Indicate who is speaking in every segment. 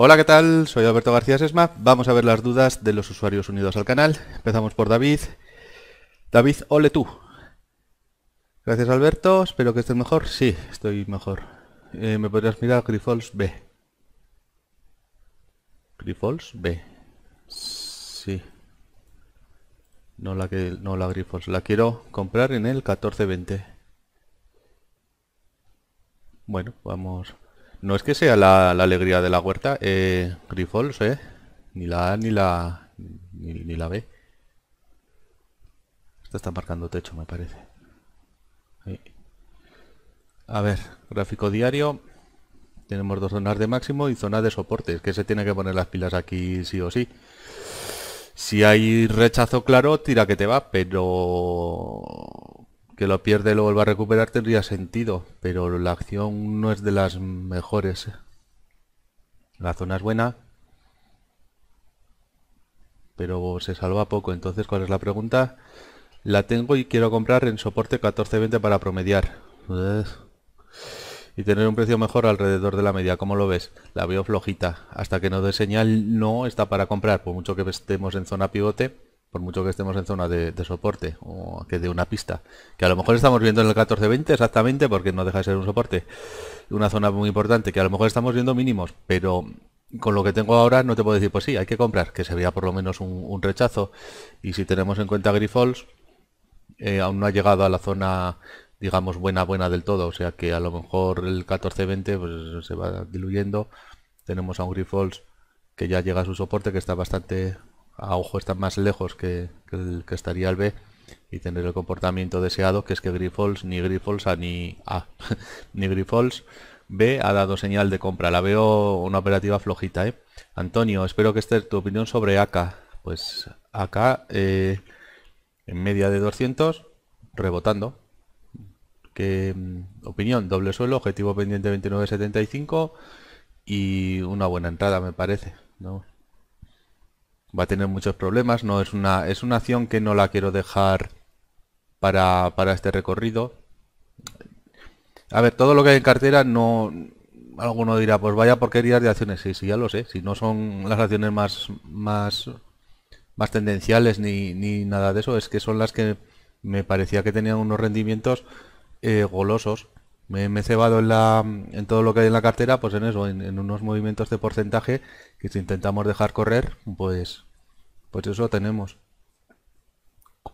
Speaker 1: Hola, ¿qué tal? Soy Alberto García Sesma. Vamos a ver las dudas de los usuarios unidos al canal. Empezamos por David. David, ole tú. Gracias, Alberto. Espero que estés mejor. Sí, estoy mejor. Eh, ¿Me podrías mirar Grifols B? Grifols B. Sí. No la, que, no la Grifols. La quiero comprar en el 1420. Bueno, vamos... No es que sea la, alegría de la huerta, eh, Grifols, eh. Ni la A ni la, ni, la B. Esta está marcando techo, me parece. A ver, gráfico diario. Tenemos dos zonas de máximo y zona de soporte. Es que se tiene que poner las pilas aquí sí o sí. Si hay rechazo claro, tira que te va, pero que lo pierde y lo vuelva a recuperar tendría sentido, pero la acción no es de las mejores. ¿eh? La zona es buena, pero se salva poco. Entonces, ¿cuál es la pregunta? La tengo y quiero comprar en soporte 14.20 para promediar. Pues, y tener un precio mejor alrededor de la media, ¿cómo lo ves? La veo flojita. Hasta que no dé señal, no está para comprar, por mucho que estemos en zona pivote por mucho que estemos en zona de, soporte o que de una pista, que a lo mejor estamos viendo en el 1420 exactamente porque no deja de ser un soporte, una zona muy importante, que a lo mejor estamos viendo mínimos, pero con lo que tengo ahora no te puedo decir, pues sí, hay que comprar, que sería por lo menos un, rechazo, y si tenemos en cuenta Grifols, eh, aún no ha llegado a la zona digamos buena buena del todo, o sea que a lo mejor el 1420 pues, se va diluyendo, tenemos a un Grifols que ya llega a su soporte, que está bastante a ojo están más lejos que, el que estaría el B y tener el comportamiento deseado que es que Grifols ni Grifols A ni A ni Grifols B ha dado señal de compra la veo una operativa flojita ¿eh? Antonio espero que esté tu opinión sobre AK pues AK eh, en media de 200 rebotando ¿Qué mm, opinión doble suelo objetivo pendiente 29.75 y una buena entrada me parece ¿no? va a tener muchos problemas. No es una, es una acción que no la quiero dejar para, para este recorrido. A ver, todo lo que hay en cartera no... Alguno dirá, pues vaya porquerías de acciones. Sí, sí, ya lo sé. Si no son las acciones más, más, más tendenciales ni, nada de eso, es que son las que me parecía que tenían unos rendimientos eh, golosos. Me, he cebado en, la, en todo lo que hay en la cartera, pues en eso, en unos movimientos de porcentaje que si intentamos dejar correr, pues, pues eso tenemos.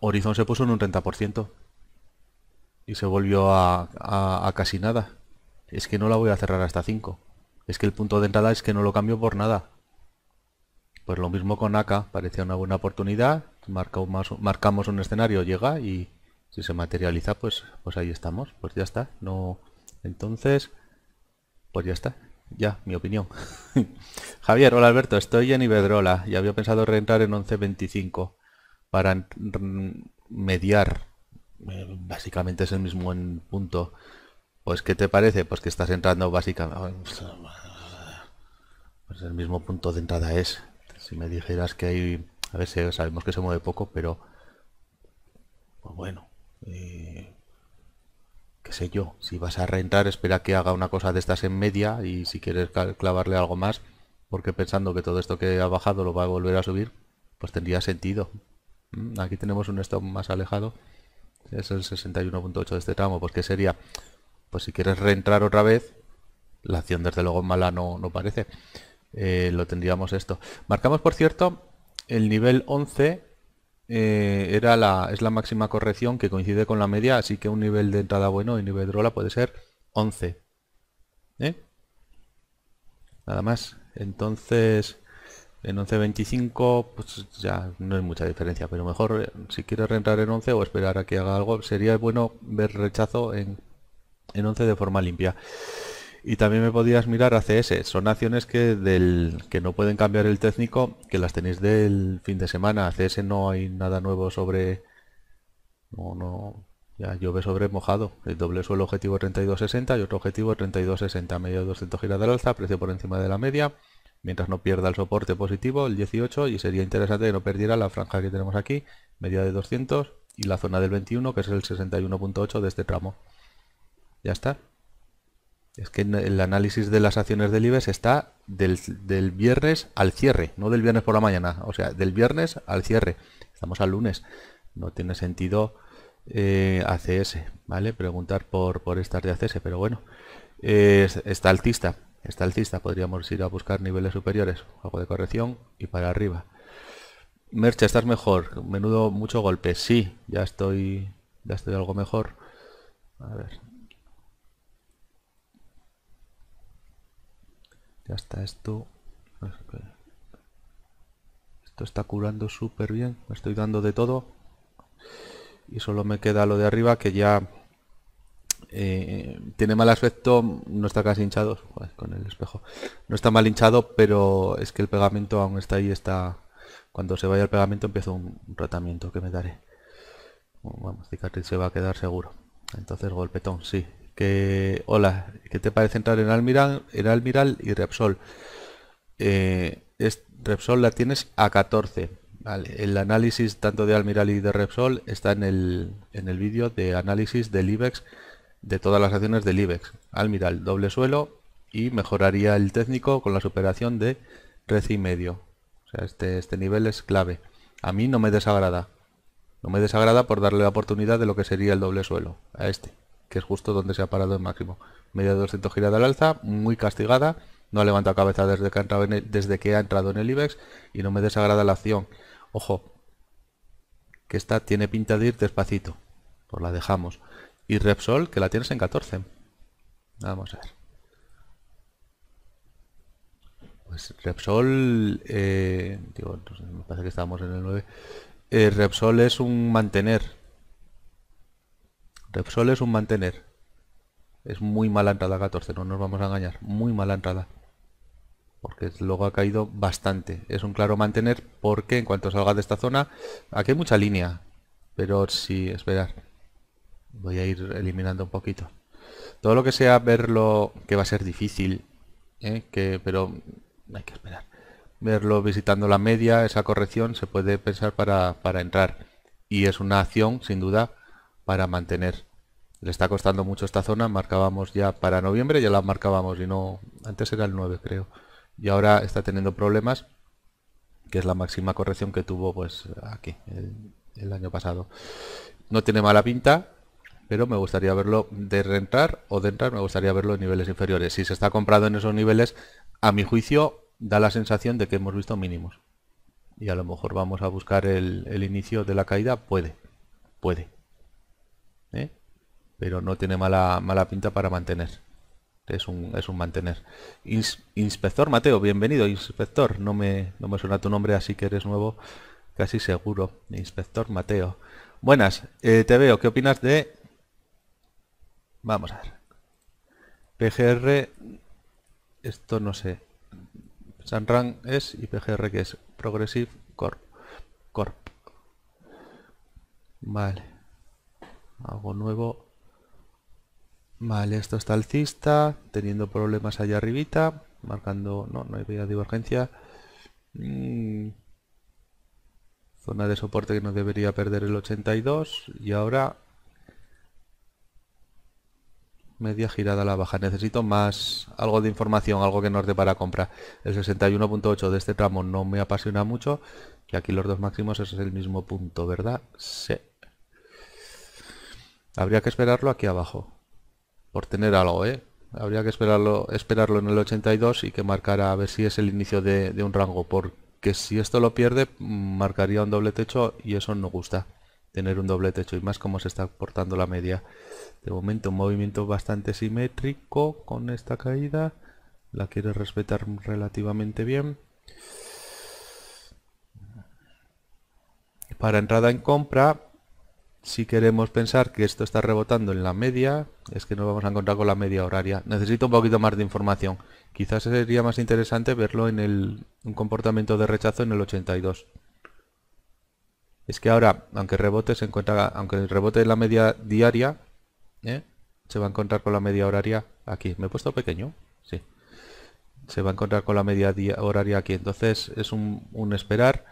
Speaker 1: Horizon se puso en un 30% y se volvió a, a, casi nada. Es que no la voy a cerrar hasta 5. Es que el punto de entrada es que no lo cambio por nada. Pues lo mismo con AK, parecía una buena oportunidad, marcamos, marcamos un escenario, llega y si se materializa, pues, pues ahí estamos, pues ya está. No, Entonces, pues ya está. Ya, mi opinión. Javier, hola Alberto, estoy en Iberdrola y había pensado reentrar en 11.25 para mediar. Mm, básicamente es el mismo punto. Pues, ¿qué te parece? Pues que estás entrando básicamente... Ah, pues el mismo punto de entrada es. Si me dijeras que hay... A ver, sabemos que se mueve poco, pero... Pues bueno. Eh, qué sé yo, si vas a reentrar, espera que haga una cosa de estas en media y si quieres clavarle algo más, porque pensando que todo esto que ha bajado lo va a volver a subir, pues tendría sentido. Mm, aquí tenemos un stop más alejado, es el 61.8 de este tramo, pues sería, pues si quieres reentrar otra vez, la acción desde luego mala no, parece, eh, lo tendríamos esto. Marcamos por cierto el nivel 11 eh, era la, es la máxima corrección que coincide con la media, así que un nivel de entrada bueno y nivel de rola puede ser 11. ¿eh? Nada más. Entonces, en 11.25, pues ya no hay mucha diferencia, pero mejor eh, si quieres reentrar en 11 o esperar a que haga algo, sería bueno ver rechazo en, en 11 de forma limpia. Y también me podías mirar ACS. Son acciones que, del, que no pueden cambiar el técnico, que las tenéis del fin de semana. ACS no hay nada nuevo sobre... No, no... Ya llueve sobre mojado. El doble suelo objetivo 32.60 y otro objetivo 32.60. Media de 200 giras de alza, precio por encima de la media. Mientras no pierda el soporte positivo, el 18, y sería interesante que no perdiera la franja que tenemos aquí, media de 200 y la zona del 21, que es el 61.8 de este tramo. Ya está. Es que el análisis de las acciones del IBEX está del, viernes al cierre, no del viernes por la mañana, o sea, del viernes al cierre. Estamos al lunes, no tiene sentido eh, ACS, ¿vale? Preguntar por, por estas de ACS, pero bueno, está altista, está altista, podríamos ir a buscar niveles superiores, algo de corrección y para arriba. Merche, estás mejor, menudo mucho golpe, sí, ya estoy, ya estoy algo mejor. A ver, Ya está esto. Esto está curando súper bien. Me estoy dando de todo. Y solo me queda lo de arriba que ya eh, tiene mal aspecto. No está casi hinchado. con el espejo. No está mal hinchado, pero es que el pegamento aún está ahí. Está. Cuando se vaya el pegamento empiezo un tratamiento que me daré. Vamos, cicatriz se va a quedar seguro. Entonces golpetón, sí que hola, ¿qué te parece entrar en Almiral, en Almiral y Repsol? Eh, Repsol la tienes a 14. el análisis tanto de Almiral y de Repsol está en el, en el vídeo de análisis del IBEX, de todas las acciones del IBEX. Almiral, doble suelo y mejoraría el técnico con la superación de rec y medio. O sea, este, este nivel es clave. A mí no me desagrada. No me desagrada por darle la oportunidad de lo que sería el doble suelo a este que es justo donde se ha parado el máximo. Media 200 girada al alza, muy castigada, no ha levantado cabeza desde que ha entrado en el, desde que ha entrado en el IBEX y no me desagrada la acción. Ojo, que esta tiene pinta de ir despacito, pues la dejamos. Y Repsol, que la tienes en 14. Vamos a ver. Pues Repsol, eh, me parece que estábamos en el 9. Eh, Repsol es un mantener, Repsol es un mantener. Es muy mala entrada 14, no nos vamos a engañar. Muy mala entrada. Porque luego ha caído bastante. Es un claro mantener porque en cuanto salga de esta zona... Aquí hay mucha línea. Pero si... esperar. Voy a ir eliminando un poquito. Todo lo que sea verlo, que va a ser difícil, ¿eh? que, pero hay que esperar. Verlo visitando la media, esa corrección, se puede pensar para, para entrar. Y es una acción, sin duda, para mantener. Le está costando mucho esta zona, marcábamos ya para noviembre, ya la marcábamos y no... Antes era el 9 creo. Y ahora está teniendo problemas, que es la máxima corrección que tuvo pues aquí, el, año pasado. No tiene mala pinta, pero me gustaría verlo de reentrar o de entrar, me gustaría verlo en niveles inferiores. Si se está comprado en esos niveles, a mi juicio da la sensación de que hemos visto mínimos. Y a lo mejor vamos a buscar el inicio de la caída, puede, puede. ¿eh? pero no tiene mala, mala pinta para mantener. Es un, es un mantener. inspector Mateo, bienvenido, inspector. No me, no me suena tu nombre, así que eres nuevo, casi seguro. Inspector Mateo. Buenas, eh, te veo. ¿Qué opinas de... Vamos a ver. PGR... Esto no sé. Sanran es y PGR que es. Progressive Corp. Corp. Vale algo nuevo vale esto está alcista teniendo problemas allá arribita marcando no no hay vía divergencia mm. zona de soporte que no debería perder el 82 y ahora media girada a la baja necesito más algo de información algo que nos dé para compra el 61.8 de este tramo no me apasiona mucho Y aquí los dos máximos es el mismo punto verdad sí Habría que esperarlo aquí abajo. Por tener algo, ¿eh? Habría que esperarlo, esperarlo en el 82 y que marcara a ver si es el inicio de, un rango. Porque si esto lo pierde, marcaría un doble techo y eso no gusta. Tener un doble techo y más como se está portando la media. De momento un movimiento bastante simétrico con esta caída. La quiere respetar relativamente bien. Para entrada en compra si queremos pensar que esto está rebotando en la media, es que nos vamos a encontrar con la media horaria. Necesito un poquito más de información. Quizás sería más interesante verlo en el, un comportamiento de rechazo en el 82. Es que ahora, aunque rebote, se encuentra, aunque rebote en la media diaria, ¿eh? se va a encontrar con la media horaria aquí. ¿Me he puesto pequeño? Sí. Se va a encontrar con la media horaria aquí. Entonces es un, esperar.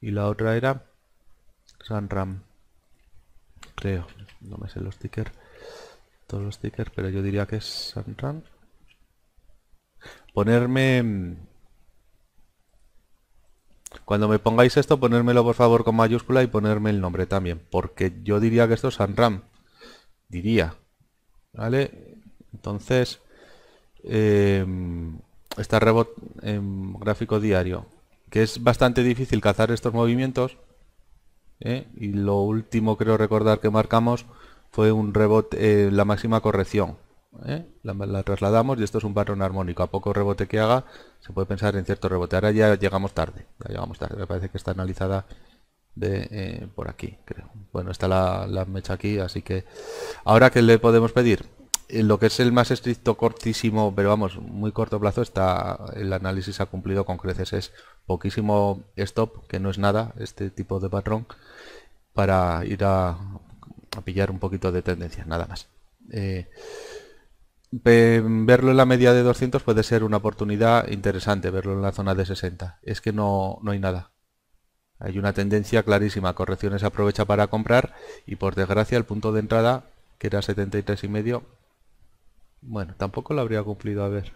Speaker 1: Y la otra era Ram creo. No me sé los stickers. Todos los stickers, pero yo diría que es ...SanRam... Ponerme... Mm, cuando me pongáis esto, ponérmelo por favor con mayúscula y ponerme el nombre también. Porque yo diría que esto es Sanram. Diría. ¿Vale? Entonces... Em, está rebot en em, gráfico diario. Que es bastante difícil cazar estos movimientos ¿eh? y lo último creo recordar que marcamos fue un rebote, eh, la máxima corrección. ¿eh? La, trasladamos y esto es un patrón armónico. A poco rebote que haga, se puede pensar en cierto rebote. Ahora ya llegamos tarde. llegamos tarde. Me parece que está analizada de por aquí, Bueno, está la, mecha aquí, así que... Ahora, que le podemos pedir? Lo que es el más estricto, cortísimo, pero vamos, muy corto plazo, está el análisis ha cumplido con creces. Es poquísimo stop, que no es nada, este tipo de patrón para ir a, pillar un poquito de tendencia nada más. Eh, verlo en la media de 200 puede ser una oportunidad interesante, verlo en la zona de 60. Es que no, no hay nada. Hay una tendencia clarísima, correcciones aprovecha para comprar y por desgracia el punto de entrada, que era 73 y medio, bueno, tampoco lo habría cumplido, a ver.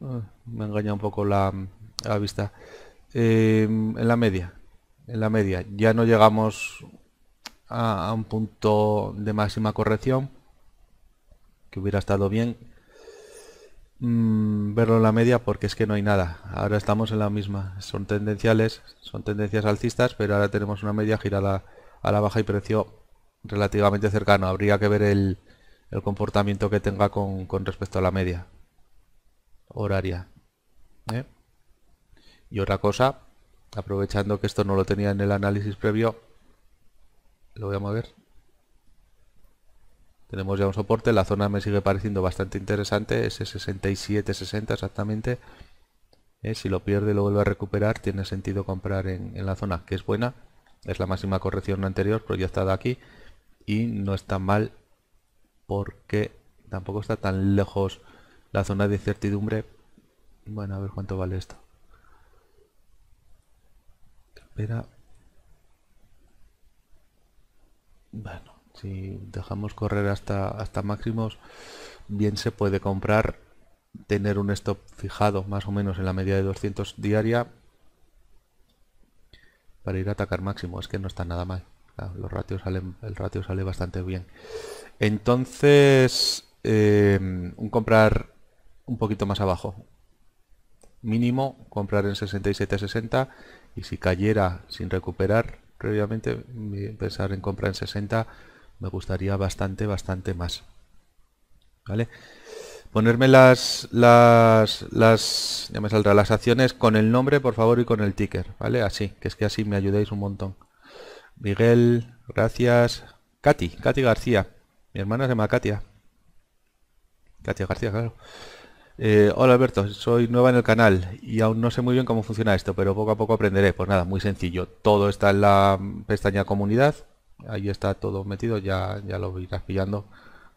Speaker 1: Ah, me engaña un poco la, vista. Eh, en la media, en la media. Ya no llegamos a, un punto de máxima corrección, que hubiera estado bien mm, verlo en la media porque es que no hay nada. Ahora estamos en la misma. Son tendenciales, son tendencias alcistas, pero ahora tenemos una media girada a la baja y precio relativamente cercano. Habría que ver el, comportamiento que tenga con, respecto a la media horaria. ¿eh? Y otra cosa, aprovechando que esto no lo tenía en el análisis previo, lo voy a mover. Tenemos ya un soporte, la zona me sigue pareciendo bastante interesante, ese 67-60 exactamente. Eh, si lo pierde lo vuelve a recuperar, tiene sentido comprar en, en la zona que es buena, es la máxima corrección anterior proyectada aquí y no está mal porque tampoco está tan lejos la zona de incertidumbre. Bueno, a ver cuánto vale esto espera. Bueno, si dejamos correr hasta, hasta máximos, bien se puede comprar, tener un stop fijado más o menos en la media de 200 diaria para ir a atacar máximo. Es que no está nada mal. Ah, los ratios salen, el ratio sale bastante bien. Entonces, em, un comprar un poquito más abajo. Mínimo, comprar en 67-60 y si cayera sin recuperar previamente, pensar en compra en 60 me gustaría bastante, bastante más. ¿Vale? Ponerme las, las, ya me saldrá, las acciones con el nombre, por favor, y con el ticker, ¿vale? Así, que es que así me ayudáis un montón. Miguel, gracias. Katy, Katy García. Mi hermana se llama Katia. Katia García, claro. Eh, hola Alberto, soy nueva en el canal y aún no sé muy bien cómo funciona esto, pero poco a poco aprenderé. Pues nada, muy sencillo. Todo está en la pestaña comunidad. Ahí está todo metido, ya, ya lo irás pillando.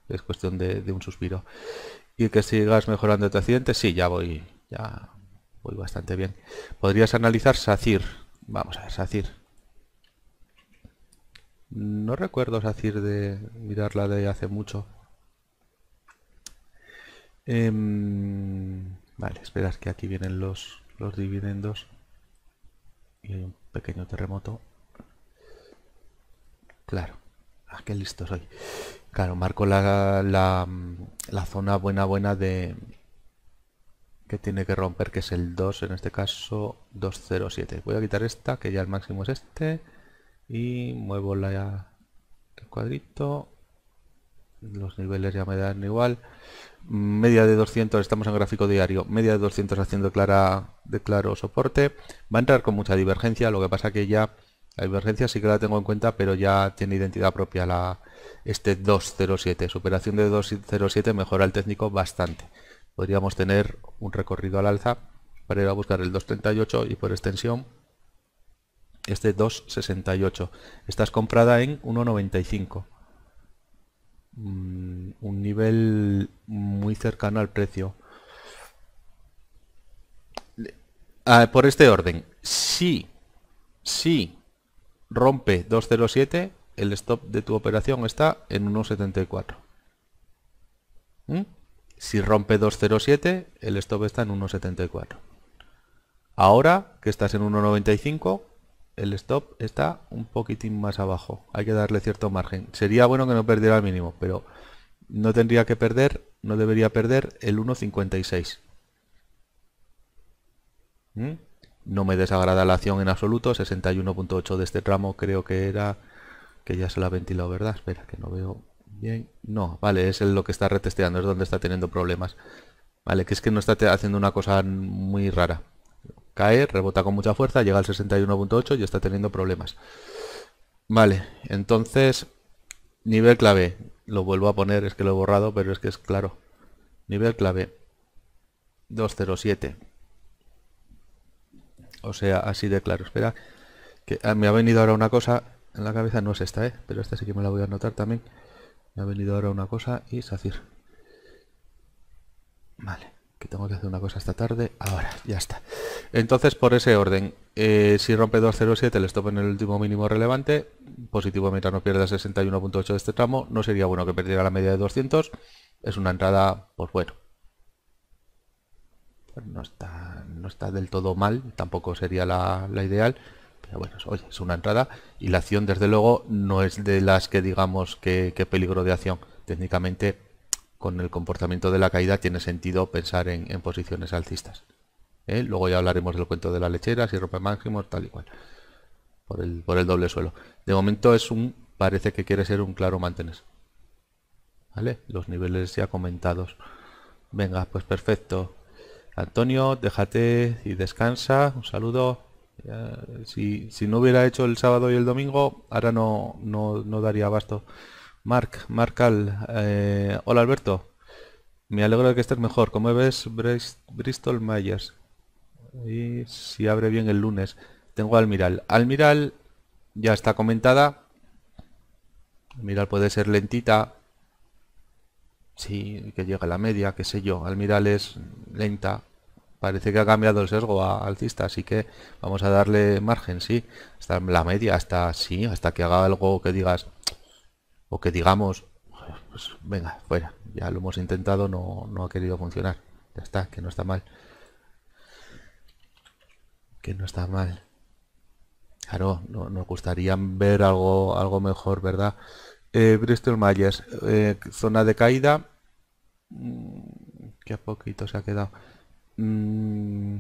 Speaker 1: Es cuestión de, un suspiro. Y que sigas mejorando tu accidente, sí, ya voy, ya voy bastante bien. Podrías analizar SACIR. Vamos a ver, SACIR. No recuerdo SACIR de mirarla de hace mucho. Em, vale, esperas que aquí vienen los, los dividendos. Y hay un pequeño terremoto. Claro. Ah, listo soy. Claro, marco la, la zona buena buena de que tiene que romper, que es el 2, en este caso 207. Voy a quitar esta, que ya el máximo es este. Y muevo la, el cuadrito. Los niveles ya me dan igual media de 200, estamos en gráfico diario, media de 200 haciendo clara, de claro soporte, va a entrar con mucha divergencia, lo que pasa que ya la divergencia sí que la tengo en cuenta, pero ya tiene identidad propia la este 207, superación de 207 mejora el técnico bastante, podríamos tener un recorrido al alza para ir a buscar el 238 y por extensión este 268, estás comprada en 195 Mm, un nivel muy cercano al precio. Ah, por este orden, si, si rompe 207, el stop de tu operación está en 1.74. ¿Mm? Si rompe 207, el stop está en 1.74. Ahora que estás en 1.95, el stop está un poquitín más abajo. Hay que darle cierto margen. Sería bueno que no perdiera el mínimo, pero no tendría que perder, no debería perder el 1.56. ¿Mm? No me desagrada la acción en absoluto. 61.8 de este tramo creo que era... Que ya se la ha ventilado, ¿verdad? Espera, que no veo bien. No, vale, es lo que está retesteando, es donde está teniendo problemas. Vale, que es que no está haciendo una cosa muy rara cae, rebota con mucha fuerza, llega al 61.8 y está teniendo problemas. Vale, entonces, nivel clave. Lo vuelvo a poner, es que lo he borrado, pero es que es claro. Nivel clave. 207. O sea, así de claro. Espera, que ah, me ha venido ahora una cosa en la cabeza, no es esta, ¿eh? pero esta sí que me la voy a anotar también. Me ha venido ahora una cosa y sacir. Vale tengo que hacer una cosa esta tarde, ahora, ya está. Entonces, por ese orden, eh, si rompe 207 el stop en el último mínimo relevante, positivo mientras no pierda 61.8 de este tramo, no sería bueno que perdiera la media de 200, es una entrada, pues bueno. Pues no está, no está del todo mal, tampoco sería la, ideal, pero bueno, es una entrada y la acción desde luego no es de las que digamos que, que peligro de acción. Técnicamente con el comportamiento de la caída tiene sentido pensar en, posiciones alcistas. ¿eh? Luego ya hablaremos del cuento de la lechera, y ropa máximo, tal y cual. Por el, por el doble suelo. De momento es un, parece que quiere ser un claro mantener. ¿Vale? Los niveles ya comentados. Venga, pues perfecto. Antonio, déjate y descansa. Un saludo. Si, si no hubiera hecho el sábado y el domingo, ahora no, no, no daría abasto. Mark, Marcal, eh, hola Alberto. Me alegro de que estés mejor. Como ves, Bristol Myers. Y si abre bien el lunes. Tengo Almiral. Almiral ya está comentada. Almiral puede ser lentita. Sí, que llega la media, qué sé yo. Almiral es lenta. Parece que ha cambiado el sesgo a alcista, así que vamos a darle margen, sí. Hasta la media, hasta sí, hasta que haga algo que digas, o que digamos, pues venga, fuera, ya lo hemos intentado, no, ha querido funcionar. Ya está, que no está mal. Que no está mal. Claro, no, nos gustaría ver algo, algo mejor, ¿verdad? Eh, Bristol Myers, eh, zona de caída. Mm, que a poquito se ha quedado. Mm,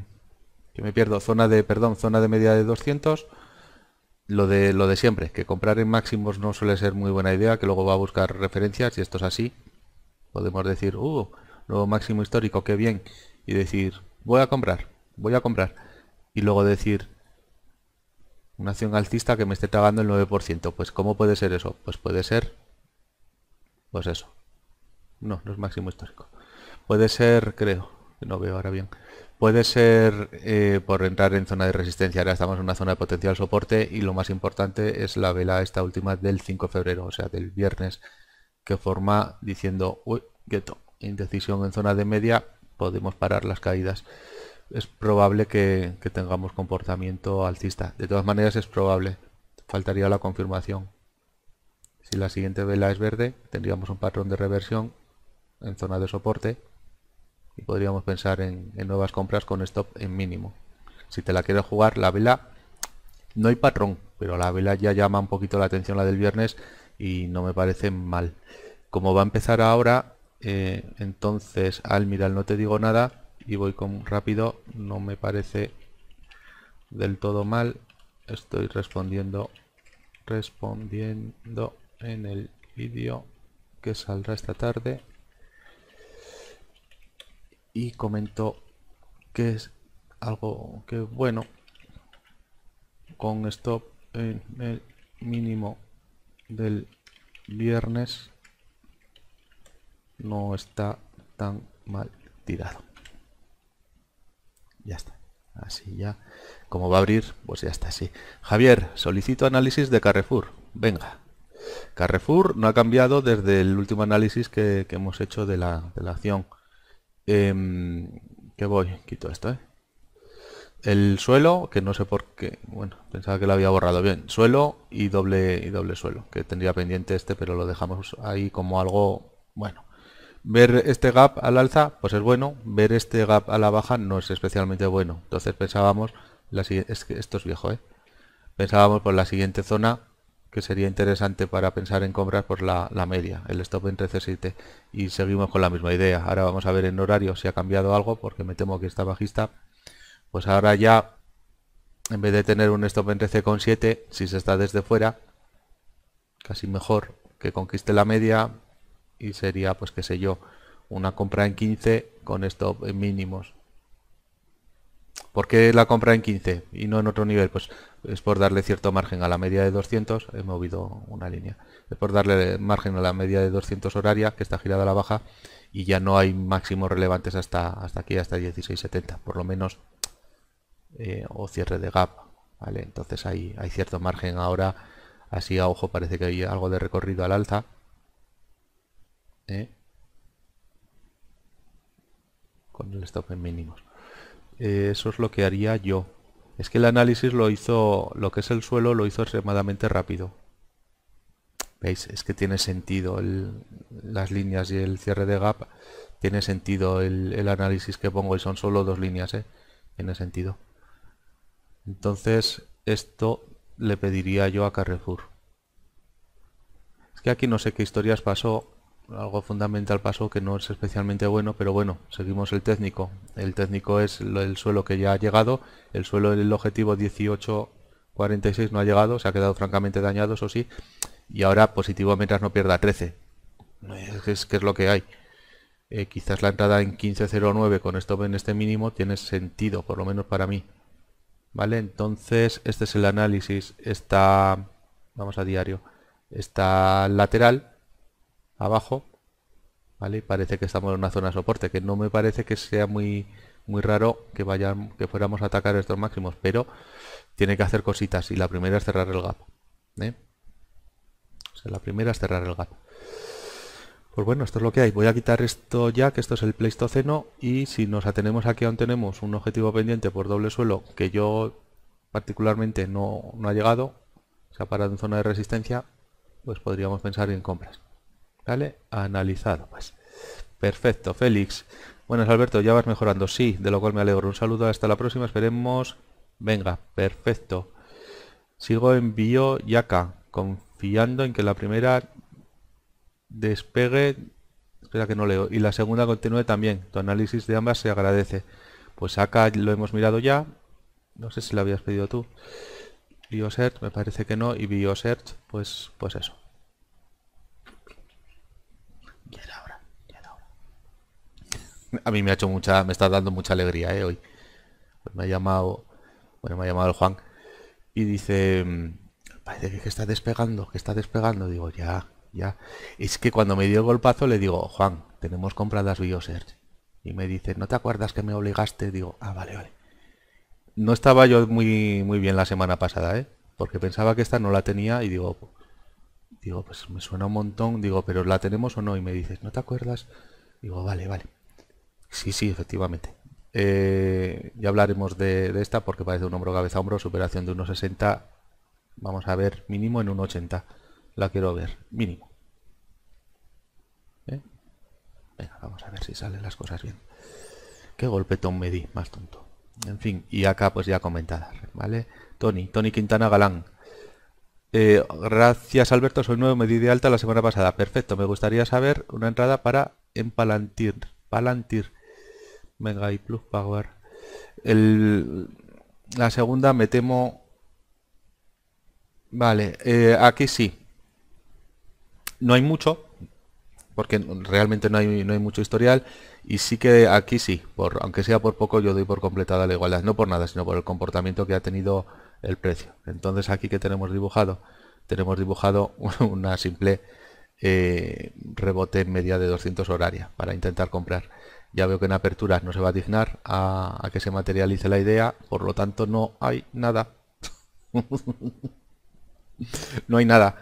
Speaker 1: que me pierdo, zona de, perdón, zona de media de 200 lo de, lo de siempre, que comprar en máximos no suele ser muy buena idea, que luego va a buscar referencias y esto es así. Podemos decir, uh, nuevo máximo histórico, qué bien. Y decir, voy a comprar, voy a comprar. Y luego decir, una acción alcista que me esté pagando el 9%. Pues ¿cómo puede ser eso? Pues puede ser, pues eso. No, no es máximo histórico. Puede ser, creo, que no veo ahora bien. Puede ser eh, por entrar en zona de resistencia, ahora estamos en una zona de potencial soporte y lo más importante es la vela esta última del 5 de febrero, o sea del viernes, que forma diciendo, uy, gueto, indecisión en zona de media, podemos parar las caídas. Es probable que, que tengamos comportamiento alcista, de todas maneras es probable, faltaría la confirmación. Si la siguiente vela es verde, tendríamos un patrón de reversión en zona de soporte podríamos pensar en, nuevas compras con stop en mínimo. Si te la quieres jugar, la vela no hay patrón, pero la vela ya llama un poquito la atención la del viernes y no me parece mal. Como va a empezar ahora, eh, entonces Almiral no te digo nada y voy con rápido, no me parece del todo mal. Estoy respondiendo, respondiendo en el vídeo que saldrá esta tarde y comentó que es algo que bueno con stop en el mínimo del viernes no está tan mal tirado ya está así ya como va a abrir pues ya está así Javier solicito análisis de Carrefour venga Carrefour no ha cambiado desde el último análisis que, hemos hecho de la, de la acción que em, ¿Qué voy? Quito esto, ¿eh? El suelo, que no sé por qué... Bueno, pensaba que lo había borrado bien. Suelo y doble, y doble suelo, que tendría pendiente este, pero lo dejamos ahí como algo... Bueno. Ver este gap al alza, pues es bueno. Ver este gap a la baja no es especialmente bueno. Entonces pensábamos... La, es que esto es viejo, ¿eh? Pensábamos por la siguiente zona que sería interesante para pensar en comprar por pues, la, la media, el stop en 13.7 y seguimos con la misma idea. Ahora vamos a ver en horario si ha cambiado algo porque me temo que está bajista. Pues ahora ya en vez de tener un stop en 13.7, si se está desde fuera, casi mejor que conquiste la media y sería pues qué sé yo, una compra en 15 con stop en mínimos. porque la compra en 15 y no en otro nivel? Pues es por darle cierto margen a la media de 200, he movido una línea, es por darle margen a la media de 200 horaria, que está girada a la baja, y ya no hay máximos relevantes hasta, hasta aquí, hasta 16.70, por lo menos, eh, o cierre de gap, ¿vale? Entonces hay, hay cierto margen ahora, así a ojo parece que hay algo de recorrido al alza. ¿eh? Con el stop en mínimos. Eh, eso es lo que haría yo. Es que el análisis lo hizo, lo que es el suelo, lo hizo extremadamente rápido. ¿Veis? Es que tiene sentido las líneas y el cierre de gap. Tiene sentido el, el análisis que pongo y son solo dos líneas, ¿eh? Tiene sentido. Entonces, esto le pediría yo a Carrefour. Es que aquí no sé qué historias pasó algo fundamental pasó que no es especialmente bueno, pero bueno, seguimos el técnico. El técnico es el suelo que ya ha llegado, el suelo del objetivo 18.46 no ha llegado, se ha quedado francamente dañado, eso sí, y ahora positivo mientras no pierda 13. Es que es lo que hay. Eh, quizás la entrada en 15.09 con esto en este mínimo tiene sentido, por lo menos para mí. Vale, entonces este es el análisis. Está, vamos a diario, está lateral abajo, ¿vale? Parece que estamos en una zona de soporte, que no me parece que sea muy muy raro que vayan que fuéramos a atacar estos máximos, pero tiene que hacer cositas y la primera es cerrar el gap. ¿eh? la primera es cerrar el gap. Pues bueno, esto es lo que hay. Voy a quitar esto ya, que esto es el Pleistoceno, y si nos atenemos aquí aún tenemos un objetivo pendiente por doble suelo, que yo particularmente no, no ha llegado, se ha parado en zona de resistencia, pues podríamos pensar en compras. ¿Vale? Analizado, pues. Perfecto, Félix. Buenas, Alberto, ya vas mejorando. Sí, de lo cual me alegro. Un saludo, hasta la próxima. Esperemos. Venga, perfecto. Sigo en Bio acá confiando en que la primera despegue. Espera que no leo. Y la segunda continúe también. Tu análisis de ambas se agradece. Pues acá lo hemos mirado ya. No sé si lo habías pedido tú. BioSert, me parece que no. Y BioSert, pues, pues eso. A mí me ha hecho mucha, me está dando mucha alegría ¿eh? hoy. Me ha llamado, bueno, me ha llamado el Juan y dice, mm, parece que está despegando, que está despegando. Digo, ya, ya. Es que cuando me dio el golpazo le digo, Juan, tenemos compradas Biosearch. Y me dice, ¿no te acuerdas que me obligaste? Digo, ah, vale, vale. No estaba yo muy, muy bien la semana pasada, ¿eh? Porque pensaba que esta no la tenía y digo, digo, pues me suena un montón. Digo, pero ¿la tenemos o no? Y me dices, ¿no te acuerdas? Digo, vale, vale. Sí, sí, efectivamente. Eh, ya hablaremos de, esta porque parece un hombro cabeza hombro, superación de 1,60. Vamos a ver, mínimo en 1,80. La quiero ver, mínimo. ¿Eh? Venga, vamos a ver si salen las cosas bien. Qué golpetón me di, más tonto. En fin, y acá pues ya comentadas, ¿vale? Tony, Tony Quintana Galán. Eh, gracias Alberto, soy nuevo, me di de alta la semana pasada. Perfecto, me gustaría saber una entrada para empalantir. Palantir. Mega y Plus Power. El, la segunda me temo... Vale, eh, aquí sí. No hay mucho, porque realmente no hay, no hay mucho historial. Y sí que aquí sí, por, aunque sea por poco, yo doy por completada la igualdad. No por nada, sino por el comportamiento que ha tenido el precio. Entonces aquí que tenemos dibujado, tenemos dibujado una simple eh, rebote media de 200 horaria para intentar comprar. Ya veo que en aperturas no se va a dignar a, que se materialice la idea, por lo tanto no hay nada. no hay nada.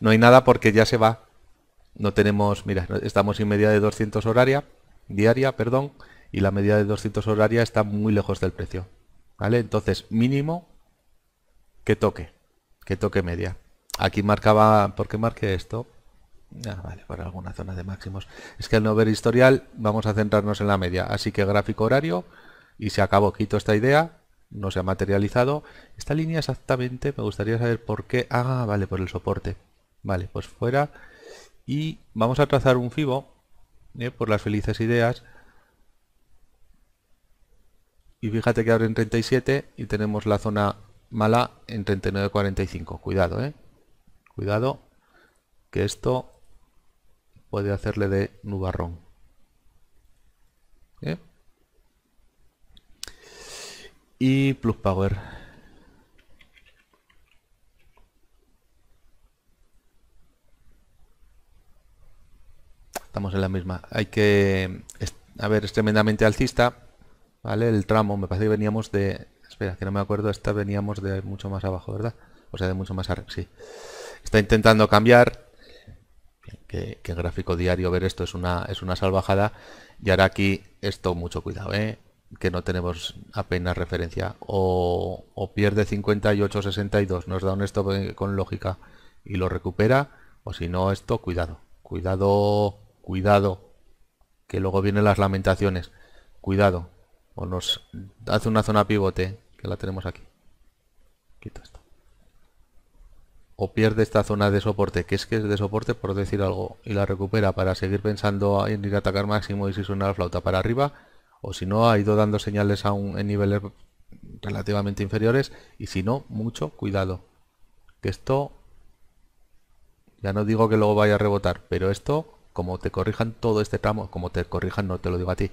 Speaker 1: No hay nada porque ya se va. No tenemos, mira, estamos en media de 200 horaria, diaria, perdón, y la media de 200 horaria está muy lejos del precio. ¿Vale? Entonces, mínimo que toque, que toque media. Aquí marcaba, ¿por qué marqué esto? Ah, vale, por alguna zona de máximos. Es que al no ver historial vamos a centrarnos en la media. Así que gráfico horario y se acabó. Quito esta idea. No se ha materializado. Esta línea exactamente me gustaría saber por qué. Ah, vale, por el soporte. Vale, pues fuera. Y vamos a trazar un FIBO ¿eh? por las felices ideas. Y fíjate que abre en 37 y tenemos la zona mala en 39.45. Cuidado, ¿eh? Cuidado, que esto puede hacerle de nubarrón. ¿Eh? Y plus power. Estamos en la misma. Hay que... A ver, es tremendamente alcista. ¿Vale? El tramo, me parece que veníamos de... Espera, que no me acuerdo. Esta veníamos de mucho más abajo, ¿verdad? O sea, de mucho más arriba, sí. Está intentando cambiar que, en gráfico diario ver esto es una, es una salvajada. Y ahora aquí esto mucho cuidado, ¿eh? que no tenemos apenas referencia. O, pierde 58, 62, nos da un stop eh, con lógica y lo recupera. O si no, esto, cuidado. Cuidado, cuidado. Que luego vienen las lamentaciones. Cuidado. O nos hace una zona pivote, que la tenemos aquí o pierde esta zona de soporte, que es que es de soporte por decir algo, y la recupera para seguir pensando en ir a atacar máximo y si suena la flauta para arriba, o si no, ha ido dando señales aún en niveles relativamente inferiores, y si no, mucho cuidado. Que esto, ya no digo que luego vaya a rebotar, pero esto, como te corrijan todo este tramo, como te corrijan, no te lo digo a ti,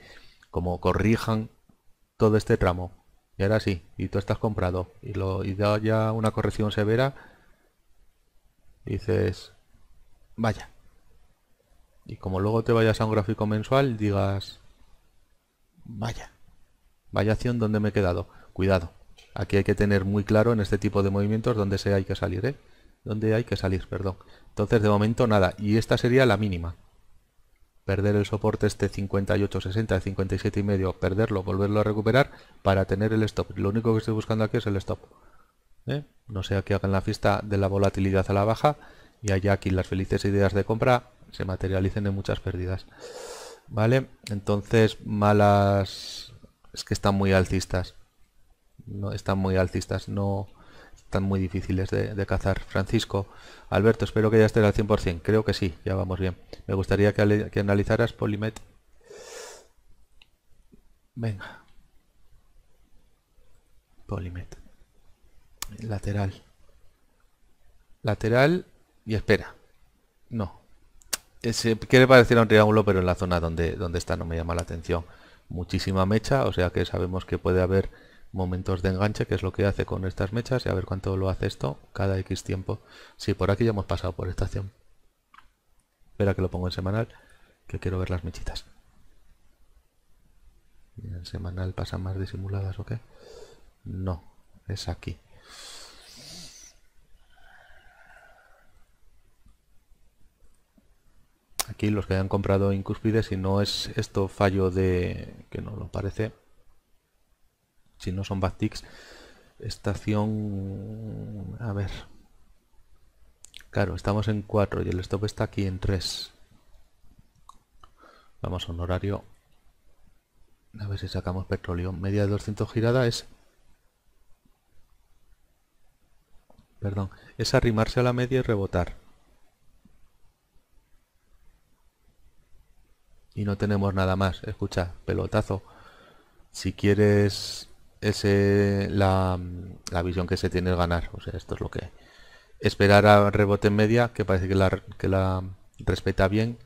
Speaker 1: como corrijan todo este tramo, y ahora sí, y tú estás comprado, y, lo, y da ya una corrección severa, dices, vaya. Y como luego te vayas a un gráfico mensual, digas, vaya. Vaya acción donde me he quedado. Cuidado. Aquí hay que tener muy claro en este tipo de movimientos donde se hay que salir, ¿eh? Donde hay que salir, perdón. Entonces, de momento, nada. Y esta sería la mínima. Perder el soporte este 58, 60, 57 y medio, perderlo, volverlo a recuperar para tener el stop. Lo único que estoy buscando aquí es el stop. ¿eh? No sea que hagan la fiesta de la volatilidad a la baja y allá aquí las felices ideas de compra se materialicen en muchas pérdidas. ¿Vale? Entonces, malas... Es que están muy alcistas. No, están muy alcistas, no están muy difíciles de, cazar. Francisco, Alberto, espero que ya estés al 100%. Creo que sí, ya vamos bien. Me gustaría que, que analizaras Polimet. Venga. Polimet lateral. Lateral y espera. No. Se quiere parecer a un triángulo, pero en la zona donde, donde está no me llama la atención. Muchísima mecha, o sea que sabemos que puede haber momentos de enganche, que es lo que hace con estas mechas, y a ver cuánto lo hace esto cada X tiempo. Sí, por aquí ya hemos pasado por esta estación. Espera que lo pongo en semanal, que quiero ver las mechitas. en semanal pasan más disimuladas o qué? No, es aquí. aquí los que hayan comprado Incúspide, si no es esto fallo de... que no lo parece, si no son backticks, estación... a ver... Claro, estamos en 4 y el stop está aquí en 3. Vamos a un horario. A ver si sacamos petróleo. Media de 200 girada es... Perdón, es arrimarse a la media y rebotar. y no tenemos nada más. Escucha, pelotazo. Si quieres ese la, visión que se tiene es ganar. O sea, esto es lo que Esperar a rebote en media, que parece que la, que la respeta bien.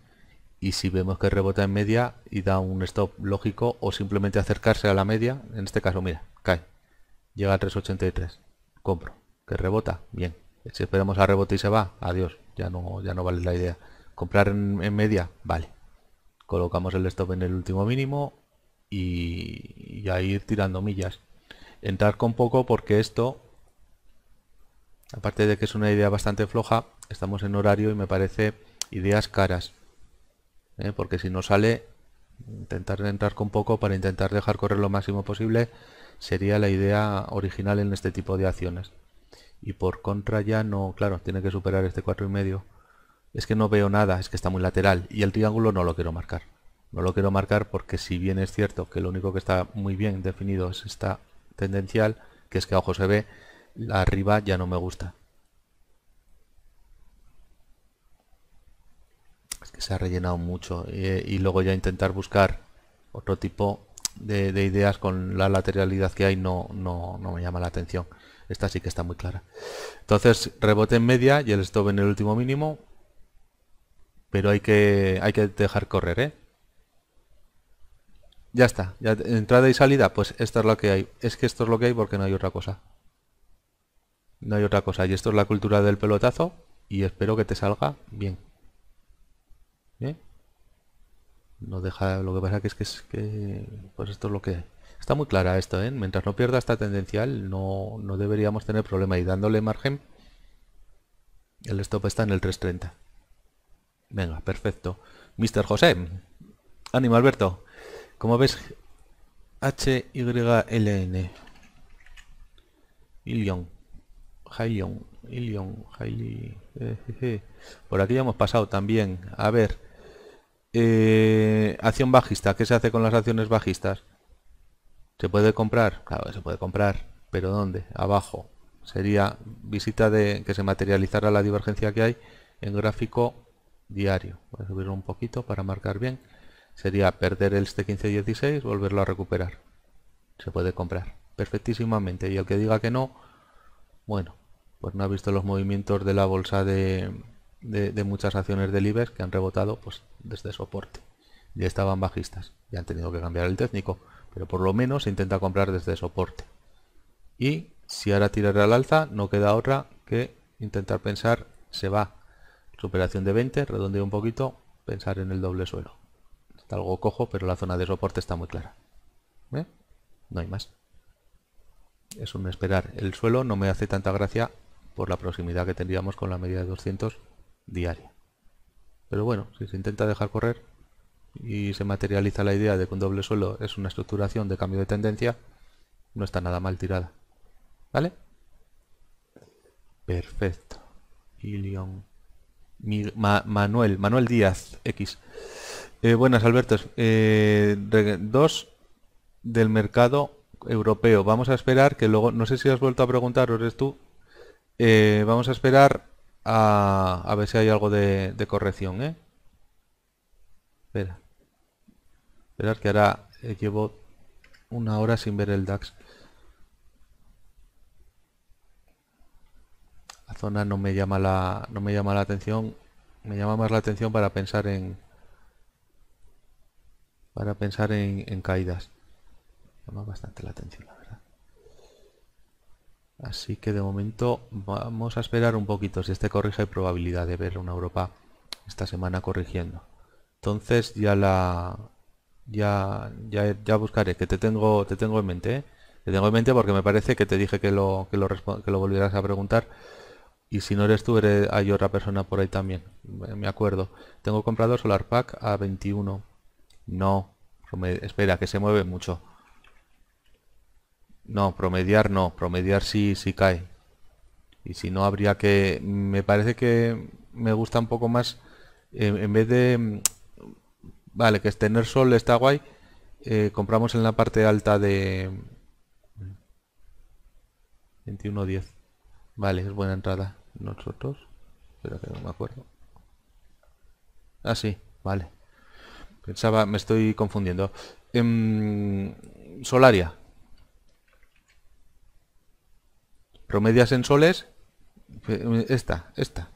Speaker 1: Y si vemos que rebota en media y da un stop lógico o simplemente acercarse a la media, en este caso, mira, cae. Llega a 3.83. Compro. Que rebota. Bien. Si esperamos a rebote y se va, adiós. Ya no, ya no vale la idea. Comprar en media, vale colocamos el stop en el último mínimo y, y ir tirando millas. Entrar con poco porque esto, aparte de que es una idea bastante floja, estamos en horario y me parece ideas caras. ¿eh? Porque si no sale, intentar entrar con poco para intentar dejar correr lo máximo posible sería la idea original en este tipo de acciones. Y por contra ya no, claro, tiene que superar este 4,5 es que no veo nada, es que está muy lateral y el triángulo no lo quiero marcar. No lo quiero marcar porque si bien es cierto que lo único que está muy bien definido es esta tendencial, que es que a ojo se ve, la arriba ya no me gusta. Es que se ha rellenado mucho eh, y luego ya intentar buscar otro tipo de, de ideas con la lateralidad que hay no, no, no me llama la atención. Esta sí que está muy clara. Entonces rebote en media y el stop en el último mínimo pero hay que, hay que dejar correr, ¿eh? Ya está, entrada y salida, pues esto es lo que hay. Es que esto es lo que hay porque no hay otra cosa. No hay otra cosa. Y esto es la cultura del pelotazo y espero que te salga bien. ¿Eh? No deja, lo que pasa que es que es que pues esto es lo que está muy clara esto, ¿eh? Mientras no pierda esta tendencial no, no deberíamos tener problema y dándole margen el stop está en el 330. Venga, perfecto. ¡Mr. José. Ánimo, Alberto. Como ves, h y Ilion. Eh, Por aquí ya hemos pasado también. A ver. Eh, acción bajista. ¿Qué se hace con las acciones bajistas? ¿Se puede comprar? Claro se puede comprar. ¿Pero dónde? Abajo. Sería visita de que se materializara la divergencia que hay en gráfico diario. Voy a subirlo un poquito para marcar bien. Sería perder el este 15.16 volverlo a recuperar. Se puede comprar perfectísimamente. Y el que diga que no, bueno, pues no ha visto los movimientos de la bolsa de, de, muchas acciones del IBEX que han rebotado pues desde soporte. Ya estaban bajistas. Ya han tenido que cambiar el técnico. Pero por lo menos se intenta comprar desde soporte. Y si ahora tirar al alza, no queda otra que intentar pensar se va superación de 20, redondeo un poquito, pensar en el doble suelo. Está algo cojo, pero la zona de soporte está muy clara. ¿Ve? ¿Eh? No hay más. Es un esperar. El suelo no me hace tanta gracia por la proximidad que tendríamos con la medida de 200 diaria. Pero bueno, si se intenta dejar correr y se materializa la idea de que un doble suelo es una estructuración de cambio de tendencia, no está nada mal tirada. ¿Vale? Perfecto. Ilion Manuel, Manuel Díaz, X. Eh, buenas, Alberto. Eh, dos del mercado europeo. Vamos a esperar que luego, no sé si has vuelto a preguntar, o eres tú. Eh, vamos a esperar a, ver si hay algo de, corrección. ¿eh? Espera. Esperar que ahora llevo una hora sin ver el DAX. zona no me llama la, no me llama la atención. Me llama más la atención para pensar en para pensar en, caídas. llama bastante la atención, la verdad. Así que de momento vamos a esperar un poquito. Si este corrige, hay probabilidad de ver una Europa esta semana corrigiendo. Entonces ya la ya ya, ya buscaré que te tengo te tengo en mente. ¿eh? Te tengo en mente porque me parece que te dije que lo que lo, que lo volvieras a preguntar. Y si no eres tú, eres, hay otra persona por ahí también. Me acuerdo. Tengo comprado Solar Pack a 21. No. espera, que se mueve mucho. No, promediar no. Promediar sí, sí cae. Y si no, habría que... Me parece que me gusta un poco más... en, vez de... Vale, que tener sol está guay. Eh, compramos en la parte alta de... 21.10. Vale, es buena entrada nosotros pero que no me acuerdo ah sí vale pensaba me estoy confundiendo en em, solaria promedias en soles eh, esta esta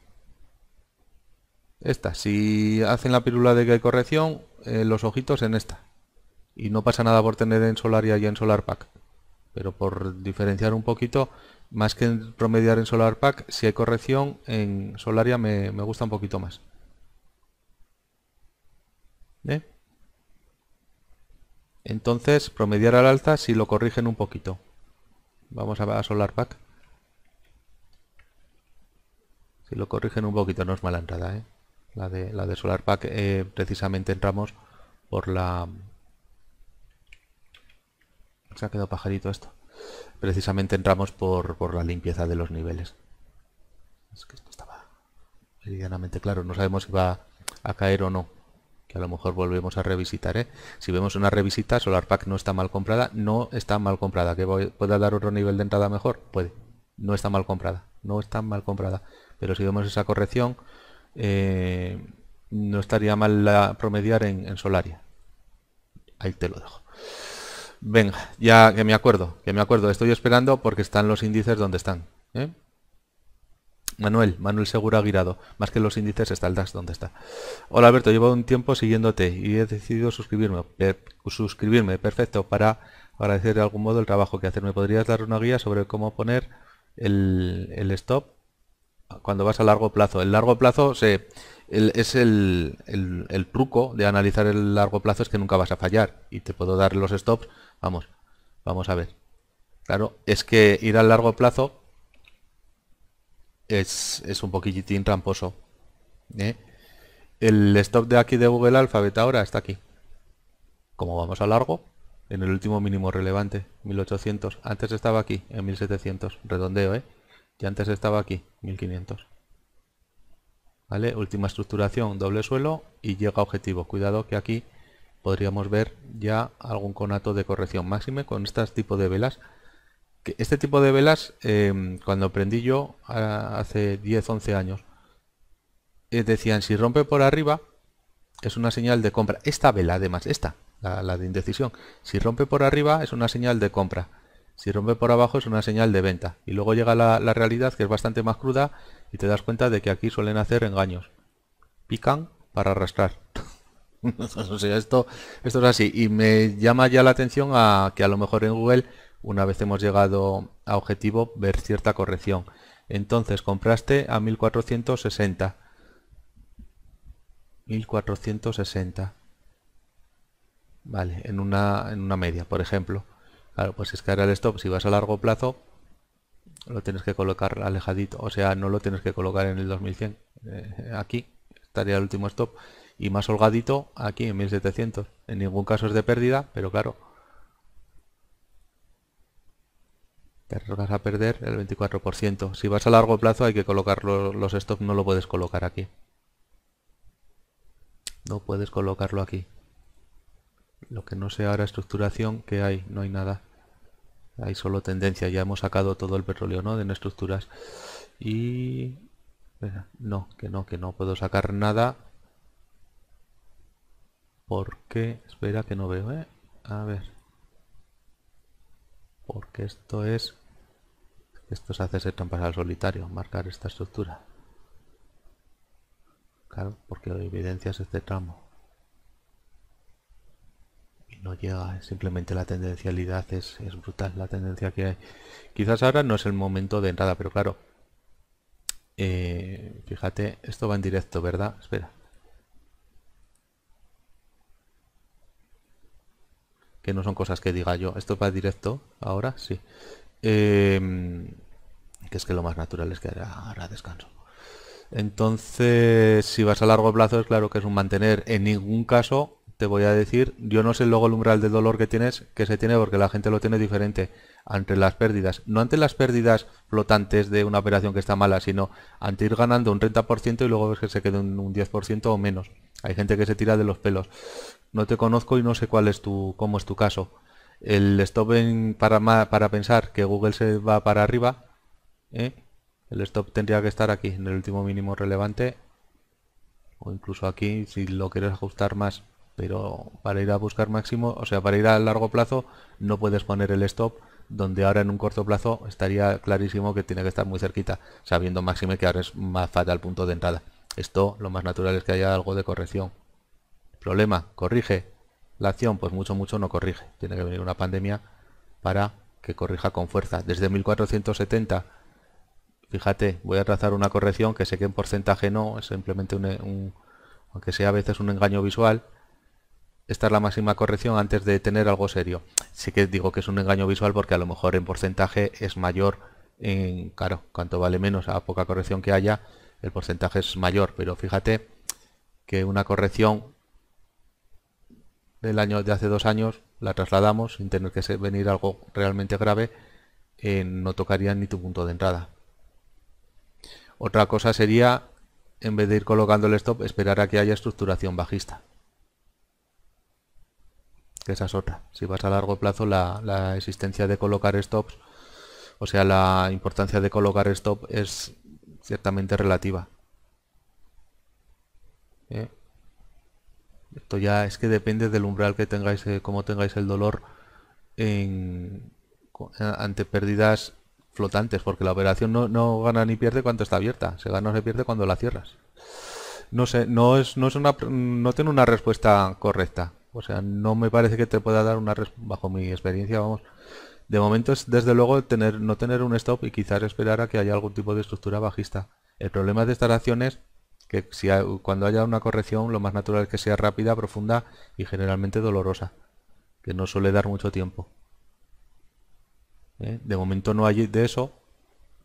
Speaker 1: esta si hacen la pílula de corrección eh, los ojitos en esta y no pasa nada por tener en solaria y en solar pack pero por diferenciar un poquito, más que promediar en SolarPack, si hay corrección, en Solaria me, me gusta un poquito más. ¿Eh? Entonces, promediar al alza si lo corrigen un poquito. Vamos a, a SolarPack. Si lo corrigen un poquito, no es mala entrada, ¿eh? La de, la de SolarPack eh, precisamente entramos por la, se ha quedado pajarito esto. Precisamente entramos por, la limpieza de los niveles. Es que esto estaba claro. No sabemos si va a caer o no. Que a lo mejor volvemos a revisitar. ¿eh? Si vemos una revisita, SolarPack no está mal comprada. No está mal comprada. ¿Que pueda dar otro nivel de entrada mejor? Puede. No está mal comprada. No está mal comprada. Pero si vemos esa corrección, eh, no estaría mal la promediar en Solaria. Ahí te lo dejo. Venga, ya que me acuerdo, que me acuerdo. Estoy esperando porque están los índices donde están. ¿eh? Manuel, Manuel Segura Aguirado. Más que los índices está el DAX donde está. Hola Alberto, llevo un tiempo siguiéndote y he decidido suscribirme. suscribirme, perfecto, para agradecer de algún modo el trabajo que hacer. ¿Me podrías dar una guía sobre cómo poner el, stop cuando vas a largo plazo? El largo plazo se, es el, el truco de analizar el largo plazo es que nunca vas a fallar y te puedo dar los stops Vamos, vamos a ver. Claro, es que ir a largo plazo es, un poquitín tramposo. ¿eh? El stop de aquí de Google Alphabet ahora está aquí. Como vamos a largo, en el último mínimo relevante, 1800. Antes estaba aquí, en 1700. Redondeo, ¿eh? Y antes estaba aquí, 1500. ¿Vale? Última estructuración, doble suelo y llega a objetivo. Cuidado que aquí podríamos ver ya algún conato de corrección máxima con este tipo de velas. Este tipo de velas, em, cuando aprendí yo hace 10-11 años, eh, decían si rompe por arriba es una señal de compra. Esta vela, además, esta, la, de indecisión, si rompe por arriba es una señal de compra. Si rompe por abajo es una señal de venta. Y luego llega la, realidad que es bastante más cruda y te das cuenta de que aquí suelen hacer engaños. Pican para arrastrar. esto, esto es así. Y me llama ya la atención a que a lo mejor en Google, una vez hemos llegado a objetivo, ver cierta corrección. Entonces, compraste a 1460. 1460. Vale, en una, en una media, por ejemplo. Claro, pues es que ahora el stop, si vas a largo plazo, lo tienes que colocar alejadito. O sea, no lo tienes que colocar en el 2100. Eh, aquí estaría el último stop y más holgadito aquí en 1700. En ningún caso es de pérdida, pero claro, te vas a perder el 24%. Si vas a largo plazo hay que colocar los, stocks. no lo puedes colocar aquí. No puedes colocarlo aquí. Lo que no sea ahora estructuración, que hay? No hay nada. Hay solo tendencia, ya hemos sacado todo el petróleo, ¿no? De estructuras. Y... Eh, no, que no, que no puedo sacar nada ¿Por qué? Espera que no veo, ¿eh? A ver. Porque esto es... Esto se hace ser trampas al solitario, marcar esta estructura. Claro, porque evidencias este tramo. Y no llega, simplemente la tendencialidad es, brutal, la tendencia que hay. Quizás ahora no es el momento de entrada, pero claro. Eh, fíjate, esto va en directo, ¿verdad? Espera. que no son cosas que diga yo. Esto va directo ahora, sí. Em, que es que lo más natural es que ahora descanso. Entonces, si vas a largo plazo, es claro que es un mantener. En ningún caso te voy a decir, yo no sé luego el umbral de dolor que tienes, que se tiene, porque la gente lo tiene diferente ante las pérdidas. No ante las pérdidas flotantes de una operación que está mala, sino ante ir ganando un 30% y luego ves que se quede un 10% o menos. Hay gente que se tira de los pelos no te conozco y no sé cuál es tu, cómo es tu caso. El stop para, para pensar que Google se va para arriba, ¿eh? el stop tendría que estar aquí, en el último mínimo relevante, o incluso aquí si lo quieres ajustar más, pero para ir a buscar máximo, o sea, para ir a largo plazo no puedes poner el stop donde ahora en un corto plazo estaría clarísimo que tiene que estar muy cerquita, sabiendo máximo que ahora es más fatal punto de entrada. Esto lo más natural es que haya algo de corrección. Problema, corrige. La acción, pues mucho, mucho no corrige. Tiene que venir una pandemia para que corrija con fuerza. Desde 1470, fíjate, voy a trazar una corrección que sé que en porcentaje no, es simplemente un, aunque sea a veces un engaño visual, esta es la máxima corrección antes de tener algo serio. Sí que digo que es un engaño visual porque a lo mejor en porcentaje es mayor, en, claro, cuanto vale menos a poca corrección que haya, el porcentaje es mayor, pero fíjate que una corrección el año de hace dos años, la trasladamos sin tener que venir algo realmente grave, eh, no tocaría ni tu punto de entrada. Otra cosa sería, en vez de ir colocando el stop, esperar a que haya estructuración bajista. esa es otra. Si vas a largo plazo, la, existencia de colocar stops, o sea, la importancia de colocar stop es ciertamente relativa. ¿Eh? Esto ya es que depende del umbral que tengáis, eh, como tengáis el dolor eh, ante pérdidas flotantes, porque la operación no, gana ni pierde cuando está abierta, se gana o se pierde cuando la cierras. No sé, no es, no es una, no tengo una respuesta correcta. O sea, no me parece que te pueda dar una respuesta, bajo mi experiencia, vamos. De momento es desde luego tener, no tener un stop y quizás esperar a que haya algún tipo de estructura bajista. El problema de estas acciones que si cuando haya una corrección lo más natural es que sea rápida, profunda y generalmente dolorosa, que no suele dar mucho tiempo. ¿Eh? De momento no hay de eso,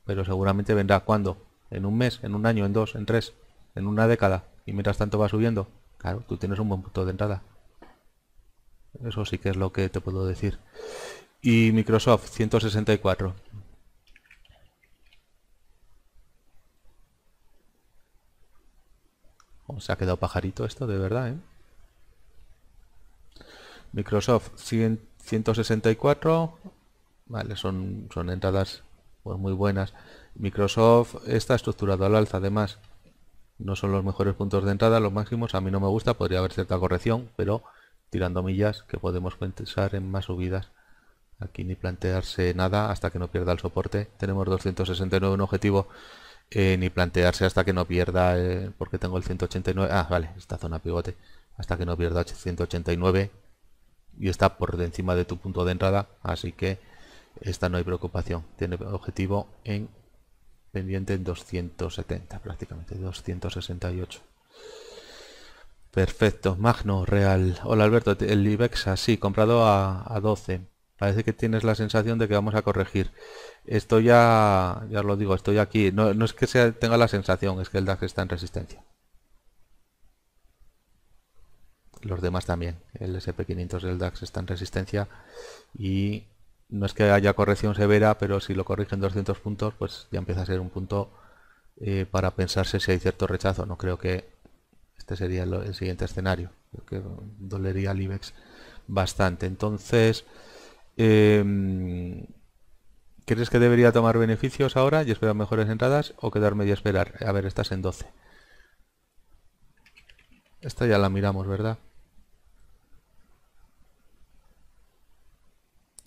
Speaker 1: pero seguramente vendrá. ¿Cuándo? ¿En un mes? ¿En un año? ¿En dos? ¿En tres? ¿En una década? Y mientras tanto va subiendo. Claro, tú tienes un buen punto de entrada. Eso sí que es lo que te puedo decir. Y Microsoft 164. se ha quedado pajarito esto, de verdad, ¿eh? Microsoft 164. Vale, son, son entradas pues, muy buenas. Microsoft está estructurado al alza, además. No son los mejores puntos de entrada, los máximos. A mí no me gusta, podría haber cierta corrección, pero tirando millas que podemos pensar en más subidas. Aquí ni plantearse nada hasta que no pierda el soporte. Tenemos 269 un objetivo eh, ni plantearse hasta que no pierda, eh, porque tengo el 189, ah, vale, esta zona pivote, hasta que no pierda 189 y está por encima de tu punto de entrada, así que esta no hay preocupación, tiene objetivo en pendiente en 270 prácticamente, 268. Perfecto, Magno Real. Hola Alberto, el IBEX así, ah, comprado a 12 parece que tienes la sensación de que vamos a corregir. Esto ya, ya lo digo, estoy aquí. No, es que tenga la sensación, es que el DAX está en resistencia. Los demás también. El SP500 del DAX está en resistencia. Y no es que haya corrección severa, pero si lo corrigen 200 puntos, pues ya empieza a ser un punto eh, para pensarse si hay cierto rechazo. No creo que este sería el, siguiente escenario. Creo que dolería al IBEX bastante. Entonces... Em, ¿Crees que debería tomar beneficios ahora y esperar mejores entradas o quedarme y esperar? A ver, estás en 12. Esta ya la miramos, ¿verdad?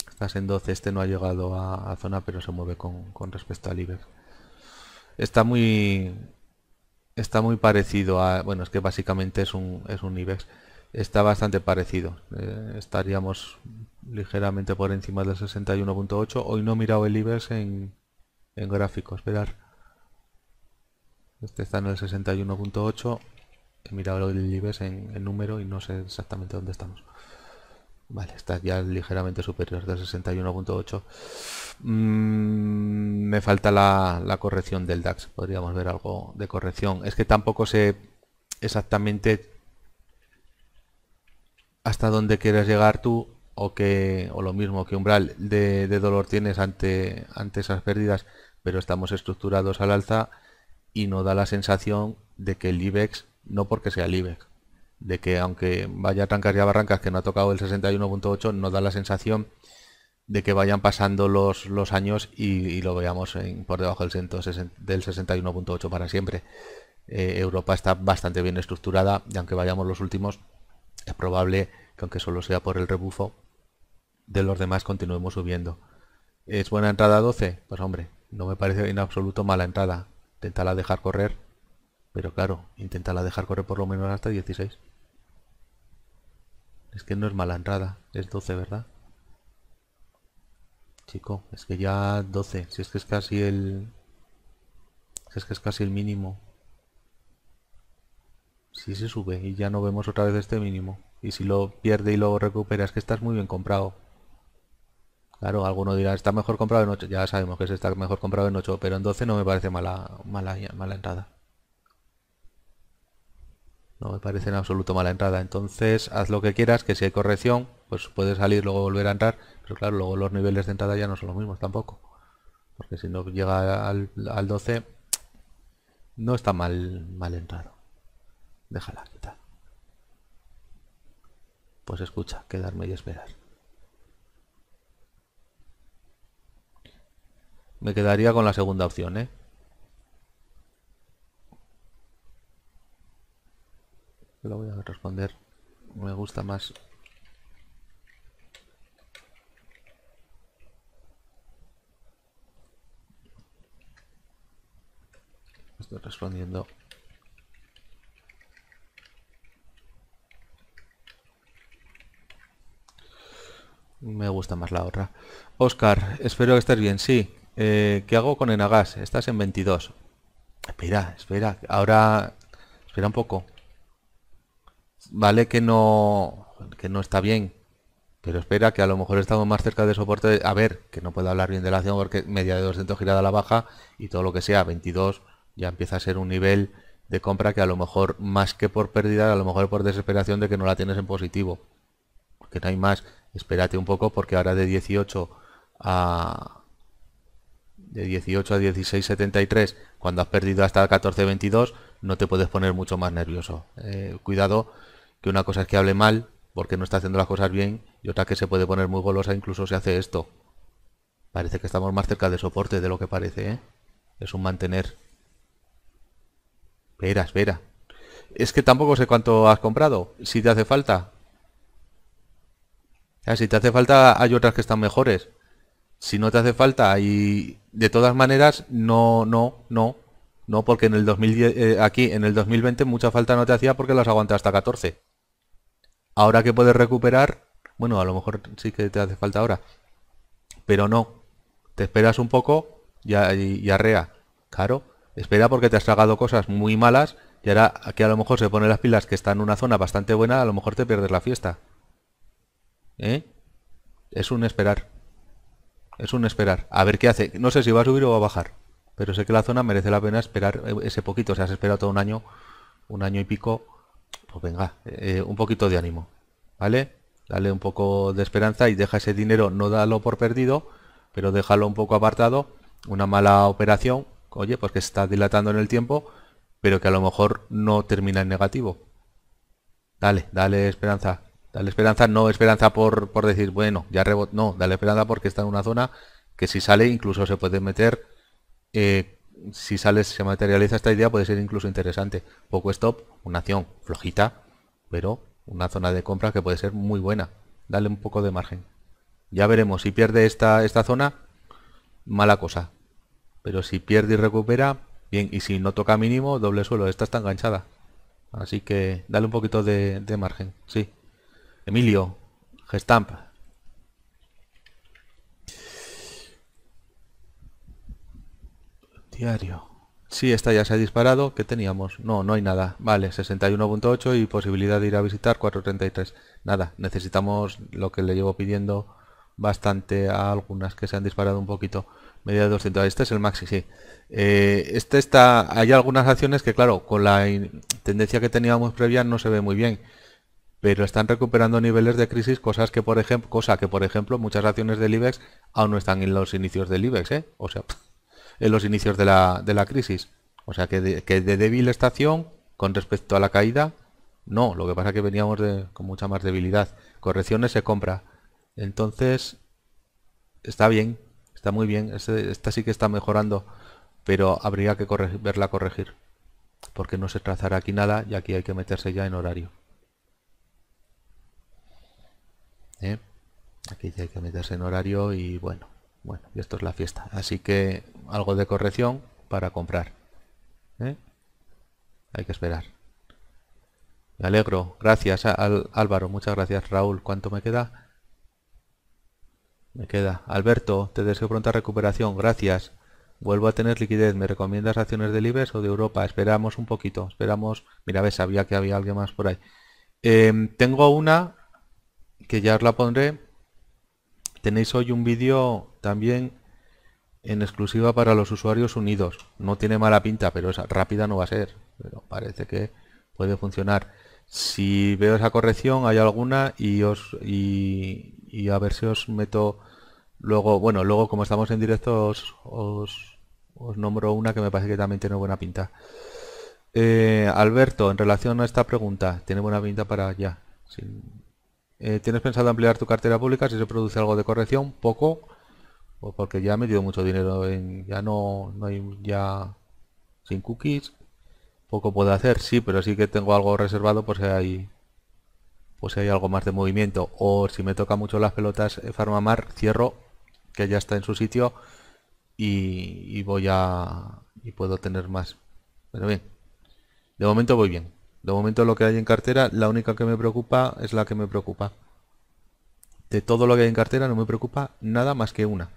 Speaker 1: Estás en 12, este no ha llegado a, zona, pero se mueve con, con respecto al IBEX. Está muy, está muy parecido a... Bueno, es que básicamente es un, es un IBEX está bastante parecido. Eh, estaríamos ligeramente por encima del 61.8. Hoy no he mirado el IBEX en, en gráfico, esperar. Este está en el 61.8. He mirado el IBEX en el número y no sé exactamente dónde estamos. Vale, está ya ligeramente superior del 61.8. Mm, me falta la, la corrección del DAX. Podríamos ver algo de corrección. Es que tampoco sé exactamente hasta dónde quieres llegar tú o que o lo mismo que umbral de, dolor tienes ante ante esas pérdidas pero estamos estructurados al alza y no da la sensación de que el IBEX no porque sea el IBEX de que aunque vaya a trancas y a barrancas que no ha tocado el 61.8 no da la sensación de que vayan pasando los, los años y, lo veamos por debajo del, del 61.8 para siempre eh, Europa está bastante bien estructurada y aunque vayamos los últimos es probable que aunque solo sea por el rebufo de los demás continuemos subiendo. ¿Es buena entrada 12? Pues hombre, no me parece en absoluto mala entrada. Intentala dejar correr, pero claro, intentala dejar correr por lo menos hasta 16. Es que no es mala entrada, es 12, ¿verdad? Chico, es que ya 12, si es que es casi el... Si es que es casi el mínimo si se sube y ya no vemos otra vez este mínimo. Y si lo pierde y lo recuperas que estás muy bien comprado. Claro, alguno dirá, está mejor comprado en 8. Ya sabemos que está mejor comprado en 8, pero en 12 no me parece mala, mala, mala entrada. No me parece en absoluto mala entrada. Entonces, haz lo que quieras, que si hay corrección, pues puede salir, luego volver a entrar. Pero claro, luego los niveles de entrada ya no son los mismos tampoco. Porque si no llega al, al 12, no está mal, mal entrado. Déjala quitar. Pues escucha, quedarme y esperar. Me quedaría con la segunda opción, ¿eh? Lo voy a responder. Me gusta más estoy respondiendo Me gusta más la otra. Oscar, espero que estés bien. Sí. Eh, ¿Qué hago con Enagas? Estás en 22. Espera, espera. Ahora... Espera un poco. Vale que no... Que no está bien. Pero espera, que a lo mejor estamos más cerca de soporte... A ver, que no puedo hablar bien de la acción porque media de 200 girada a la baja y todo lo que sea, 22 ya empieza a ser un nivel de compra que a lo mejor más que por pérdida, a lo mejor por desesperación de que no la tienes en positivo. Porque no hay más espérate un poco porque ahora de 18 a de 18 a 16.73 cuando has perdido hasta 14.22 no te puedes poner mucho más nervioso eh, cuidado que una cosa es que hable mal porque no está haciendo las cosas bien y otra que se puede poner muy golosa incluso si hace esto parece que estamos más cerca de soporte de lo que parece ¿eh? es un mantener espera espera es que tampoco sé cuánto has comprado si te hace falta si te hace falta, hay otras que están mejores. Si no te hace falta, y de todas maneras, no, no, no, no, porque en el eh, aquí, en el 2020, mucha falta no te hacía porque las aguantas hasta 14. Ahora que puedes recuperar, bueno, a lo mejor sí que te hace falta ahora. Pero no, te esperas un poco y, arrea. Claro, espera porque te has tragado cosas muy malas y ahora aquí a lo mejor se pone las pilas que está en una zona bastante buena, a lo mejor te pierdes la fiesta. ¿Eh? Es un esperar. Es un esperar. A ver qué hace. No sé si va a subir o va a bajar. Pero sé que la zona merece la pena esperar eh, ese poquito. O sea, has esperado todo un año, un año y pico. Pues venga, eh, un poquito de ánimo. ¿Vale? Dale un poco de esperanza y deja ese dinero. No dalo por perdido, pero déjalo un poco apartado. Una mala operación, oye, pues que está dilatando en el tiempo, pero que a lo mejor no termina en negativo. Dale, dale esperanza. Dale esperanza, no esperanza por, decir, bueno, ya rebote. no, dale esperanza porque está en una zona que si sale incluso se puede meter, eh, si sale, se materializa esta idea, puede ser incluso interesante. Poco stop, una acción flojita, pero una zona de compra que puede ser muy buena. Dale un poco de margen. Ya veremos, si pierde esta, esta zona, mala cosa. Pero si pierde y recupera, bien. Y si no toca mínimo, doble suelo, esta está enganchada. Así que dale un poquito de, de margen, sí. Emilio, Gestamp. Diario. Sí, esta ya se ha disparado. ¿Qué teníamos? No, no hay nada. Vale, 61.8 y posibilidad de ir a visitar 433. Nada, necesitamos lo que le llevo pidiendo bastante a algunas que se han disparado un poquito. Media de 200. Este es el maxi, sí. Eh, este está... Hay algunas acciones que, claro, con la tendencia que teníamos previa no se ve muy bien pero están recuperando niveles de crisis, cosas que por ejemplo, cosa que por ejemplo muchas acciones del IBEX aún no están en los inicios del IBEX, ¿eh? o sea, en los inicios de la, crisis. O sea, que de, de débil estación con respecto a la caída, no, lo que pasa es que veníamos con mucha más debilidad. Correcciones se compra. Entonces, está bien, está muy bien, este, esta sí que está mejorando, pero habría que verla corregir, porque no se trazará aquí nada y aquí hay que meterse ya en horario. ¿eh? Aquí ya hay que meterse en horario y bueno, bueno, y esto es la fiesta. Así que algo de corrección para comprar. ¿eh? Hay que esperar. Me alegro. Gracias al Álvaro. Muchas gracias Raúl. ¿Cuánto me queda? Me queda. Alberto, te deseo pronta recuperación. Gracias. Vuelvo a tener liquidez. ¿Me recomiendas acciones de Libes o de Europa? Esperamos un poquito. Esperamos. Mira, ves, sabía que había alguien más por ahí. Em, tengo una que ya os la pondré. Tenéis hoy un vídeo también en exclusiva para los usuarios unidos. No tiene mala pinta, pero esa rápida no va a ser. Pero parece que puede funcionar. Si veo esa corrección, hay alguna y os y, a ver si os meto luego, bueno, luego como estamos en directo os, os, nombro una que me parece que también tiene buena pinta. Eh, Alberto, en relación a esta pregunta, tiene buena pinta para ya. Eh, ¿Tienes pensado ampliar tu cartera pública si se produce algo de corrección? Poco, pues porque ya he metido mucho dinero en, ya no, hay ya sin cookies. Poco puedo hacer, sí, pero sí que tengo algo reservado por si hay pues si hay algo más de movimiento. O si me toca mucho las pelotas eh, Farmamar, cierro, que ya está en su sitio y, voy a y puedo tener más. Pero bien. De momento voy bien. De momento lo que hay en cartera, la única que me preocupa es la que me preocupa. De todo lo que hay en cartera no me preocupa nada más que una.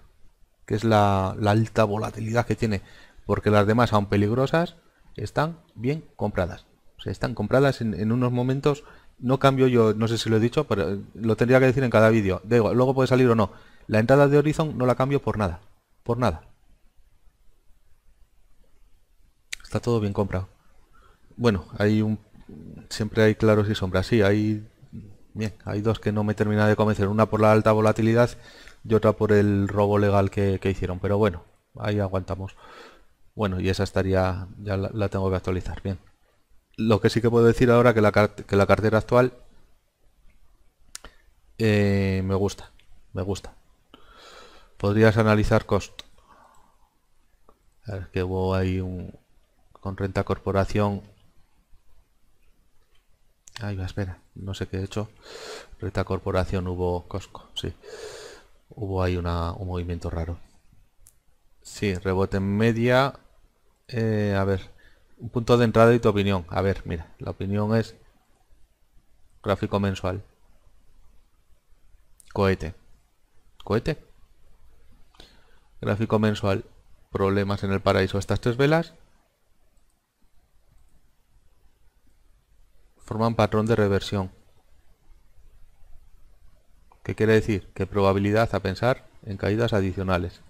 Speaker 1: Que es la, alta volatilidad que tiene. Porque las demás, aun peligrosas, están bien compradas. O sea, están compradas en, en unos momentos no cambio yo, no sé si lo he dicho, pero eh, lo tendría que decir en cada vídeo. Luego puede salir o no. La entrada de Horizon no la cambio por nada. Por nada. Está todo bien comprado. Bueno, hay un siempre hay claros y sombras. y hay, bien, hay dos que no me termina de convencer. Una por la alta volatilidad y otra por el robo legal que, hicieron. Pero bueno, ahí aguantamos. Bueno, y esa estaría, ya la, tengo que actualizar. Bien. Lo que sí que puedo decir ahora que la, que la cartera actual eh, me gusta, me gusta. Podrías analizar costo que hubo ahí un, con renta corporación Ay, va, espera, no sé qué he hecho. Reta Corporación hubo Cosco. sí. Hubo ahí un movimiento raro. Sí, rebote en media. Eh, a ver, un punto de entrada y tu opinión. A ver, mira, la opinión es gráfico mensual. Cohete. Cohete. Gráfico mensual. Problemas en el paraíso. Estas tres velas. forman patrón de reversión. ¿Qué quiere decir? Que probabilidad a pensar en caídas adicionales.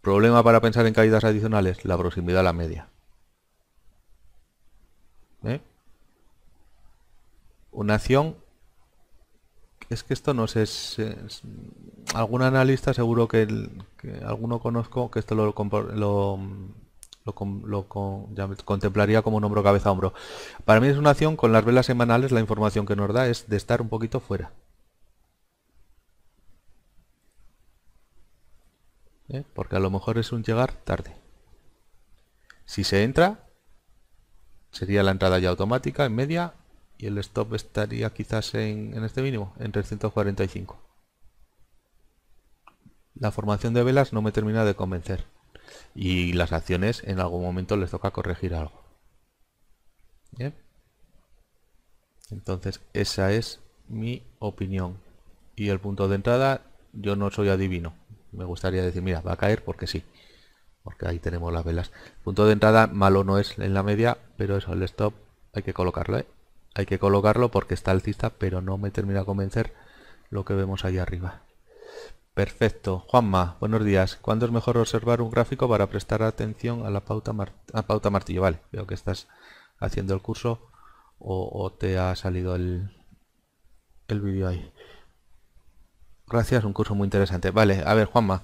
Speaker 1: Problema para pensar en caídas adicionales, la proximidad a la media. ¿Eh? Una acción... Es que esto no sé... algún analista seguro que, alguno conozco que esto lo, lo lo, contemplaría como un hombro cabeza a hombro. Para mí es una acción con las velas semanales, la información que nos da es de estar un poquito fuera. ¿Eh? Porque a lo mejor es un llegar tarde. Si se entra, sería la entrada ya automática en media y el stop estaría quizás en, en este mínimo, en 345. La formación de velas no me termina de convencer y las acciones en algún momento les toca corregir algo. ¿Eh? Entonces esa es mi opinión. Y el punto de entrada, yo no soy adivino. Me gustaría decir, mira, va a caer porque sí. Porque ahí tenemos las velas. punto de entrada malo no es en la media, pero eso, el stop hay que colocarlo. ¿eh? Hay que colocarlo porque está alcista, pero no me termina de convencer lo que vemos ahí arriba. Perfecto. Juanma, buenos días. ¿Cuándo es mejor observar un gráfico para prestar atención a la pauta, pauta martillo? Vale, veo que estás haciendo el curso o, te ha salido el, el vídeo ahí. Gracias, un curso muy interesante. Vale, a ver Juanma,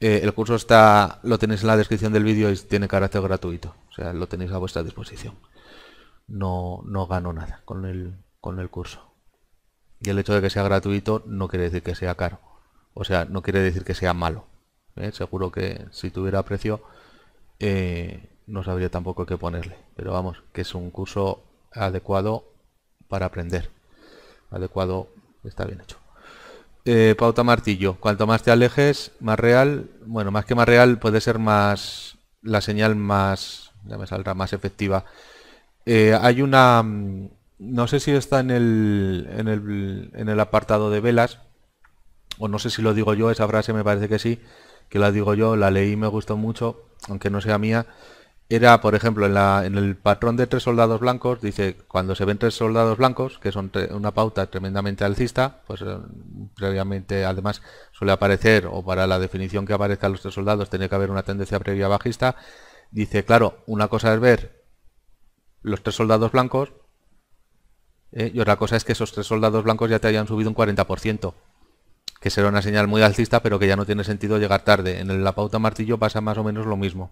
Speaker 1: eh, el curso está, lo tenéis en la descripción del vídeo y tiene carácter gratuito. O sea, lo tenéis a vuestra disposición. No, no gano nada con el, con el curso. Y el hecho de que sea gratuito no quiere decir que sea caro. O sea, no quiere decir que sea malo. ¿eh? Seguro que si tuviera precio eh, no sabría tampoco qué ponerle. Pero vamos, que es un curso adecuado para aprender. Adecuado, está bien hecho. Eh, pauta martillo. Cuanto más te alejes, más real. Bueno, más que más real puede ser más la señal más, ya me saldrá, más efectiva. hay una, mm, no sé si está en el, en el apartado de velas, o no sé si lo digo yo, esa frase me parece que sí, que la digo yo, la leí me gustó mucho, aunque no sea mía, era, por ejemplo, en, el patrón de tres soldados blancos, dice, cuando se ven tres soldados blancos, que son una pauta tremendamente alcista, pues eh, previamente, además, suele aparecer, o para la definición que a los tres soldados, tiene que haber una tendencia previa bajista, dice, claro, una cosa es ver los tres soldados blancos, eh, y otra cosa es que esos tres soldados blancos ya te hayan subido un 40% que será una señal muy alcista, pero que ya no tiene sentido llegar tarde. En la pauta martillo pasa más o menos lo mismo.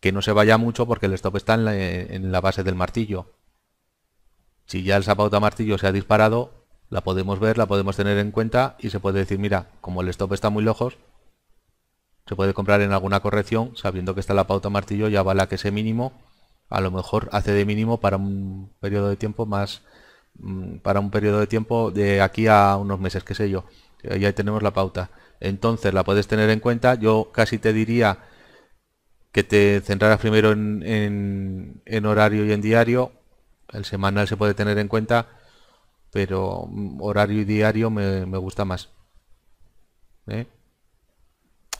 Speaker 1: Que no se vaya mucho porque el stop está en la, base del martillo. Si ya el pauta martillo se ha disparado, la podemos ver, la podemos tener en cuenta y se puede decir, mira, como el stop está muy lejos, se puede comprar en alguna corrección, sabiendo que está la pauta martillo, ya vale la que ese mínimo, a lo mejor hace de mínimo para un periodo de tiempo más, mm, para un periodo de tiempo de aquí a unos meses, qué sé yo ahí tenemos la pauta. Entonces la puedes tener en cuenta. Yo casi te diría que te centraras primero en, en, horario y en diario. El semanal se puede tener en cuenta, pero mm, horario y diario me, gusta más. ¿eh?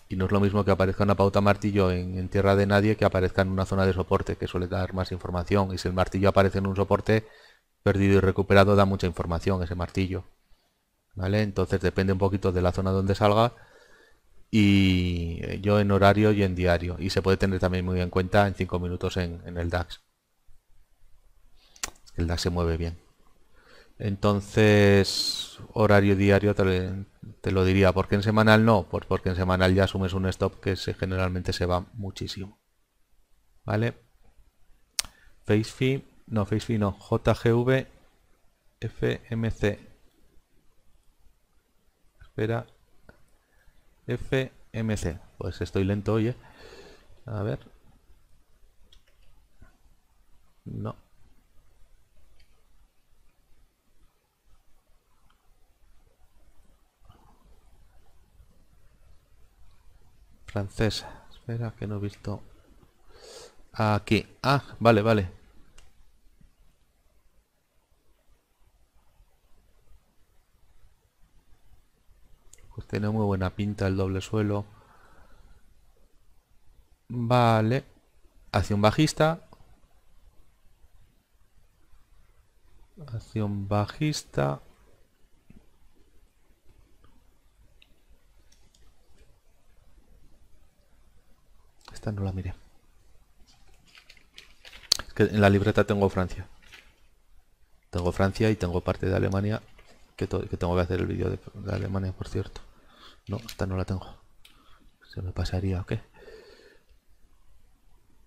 Speaker 1: Y no es lo mismo que aparezca una pauta martillo en, tierra de nadie que aparezca en una zona de soporte, que suele dar más información. Y si el martillo aparece en un soporte, perdido y recuperado da mucha información ese martillo. Entonces depende un poquito de la zona donde salga y eh, yo en horario y en diario. Y se puede tener también muy en cuenta en 5 minutos en, el DAX. El DAX se mueve bien. Entonces, horario diario te, lo diría. porque en semanal no? Pues porque en semanal ya asumes un stop que generalmente se va muchísimo. ¿Vale? Face no, face no, JGV, FMC, espera FMC. Pues estoy lento hoy, ¿eh? A ver. No. Francesa. Espera, que no he visto. Aquí. Ah, vale, vale. Tiene muy buena pinta el doble suelo. Vale. acción un bajista. Acción bajista. Esta no la miré. Es que en la libreta tengo Francia. Tengo Francia y tengo parte de Alemania. Que, tengo que hacer el vídeo de Alemania, por cierto. No, esta no la tengo. ¿Se me pasaría ¿ok?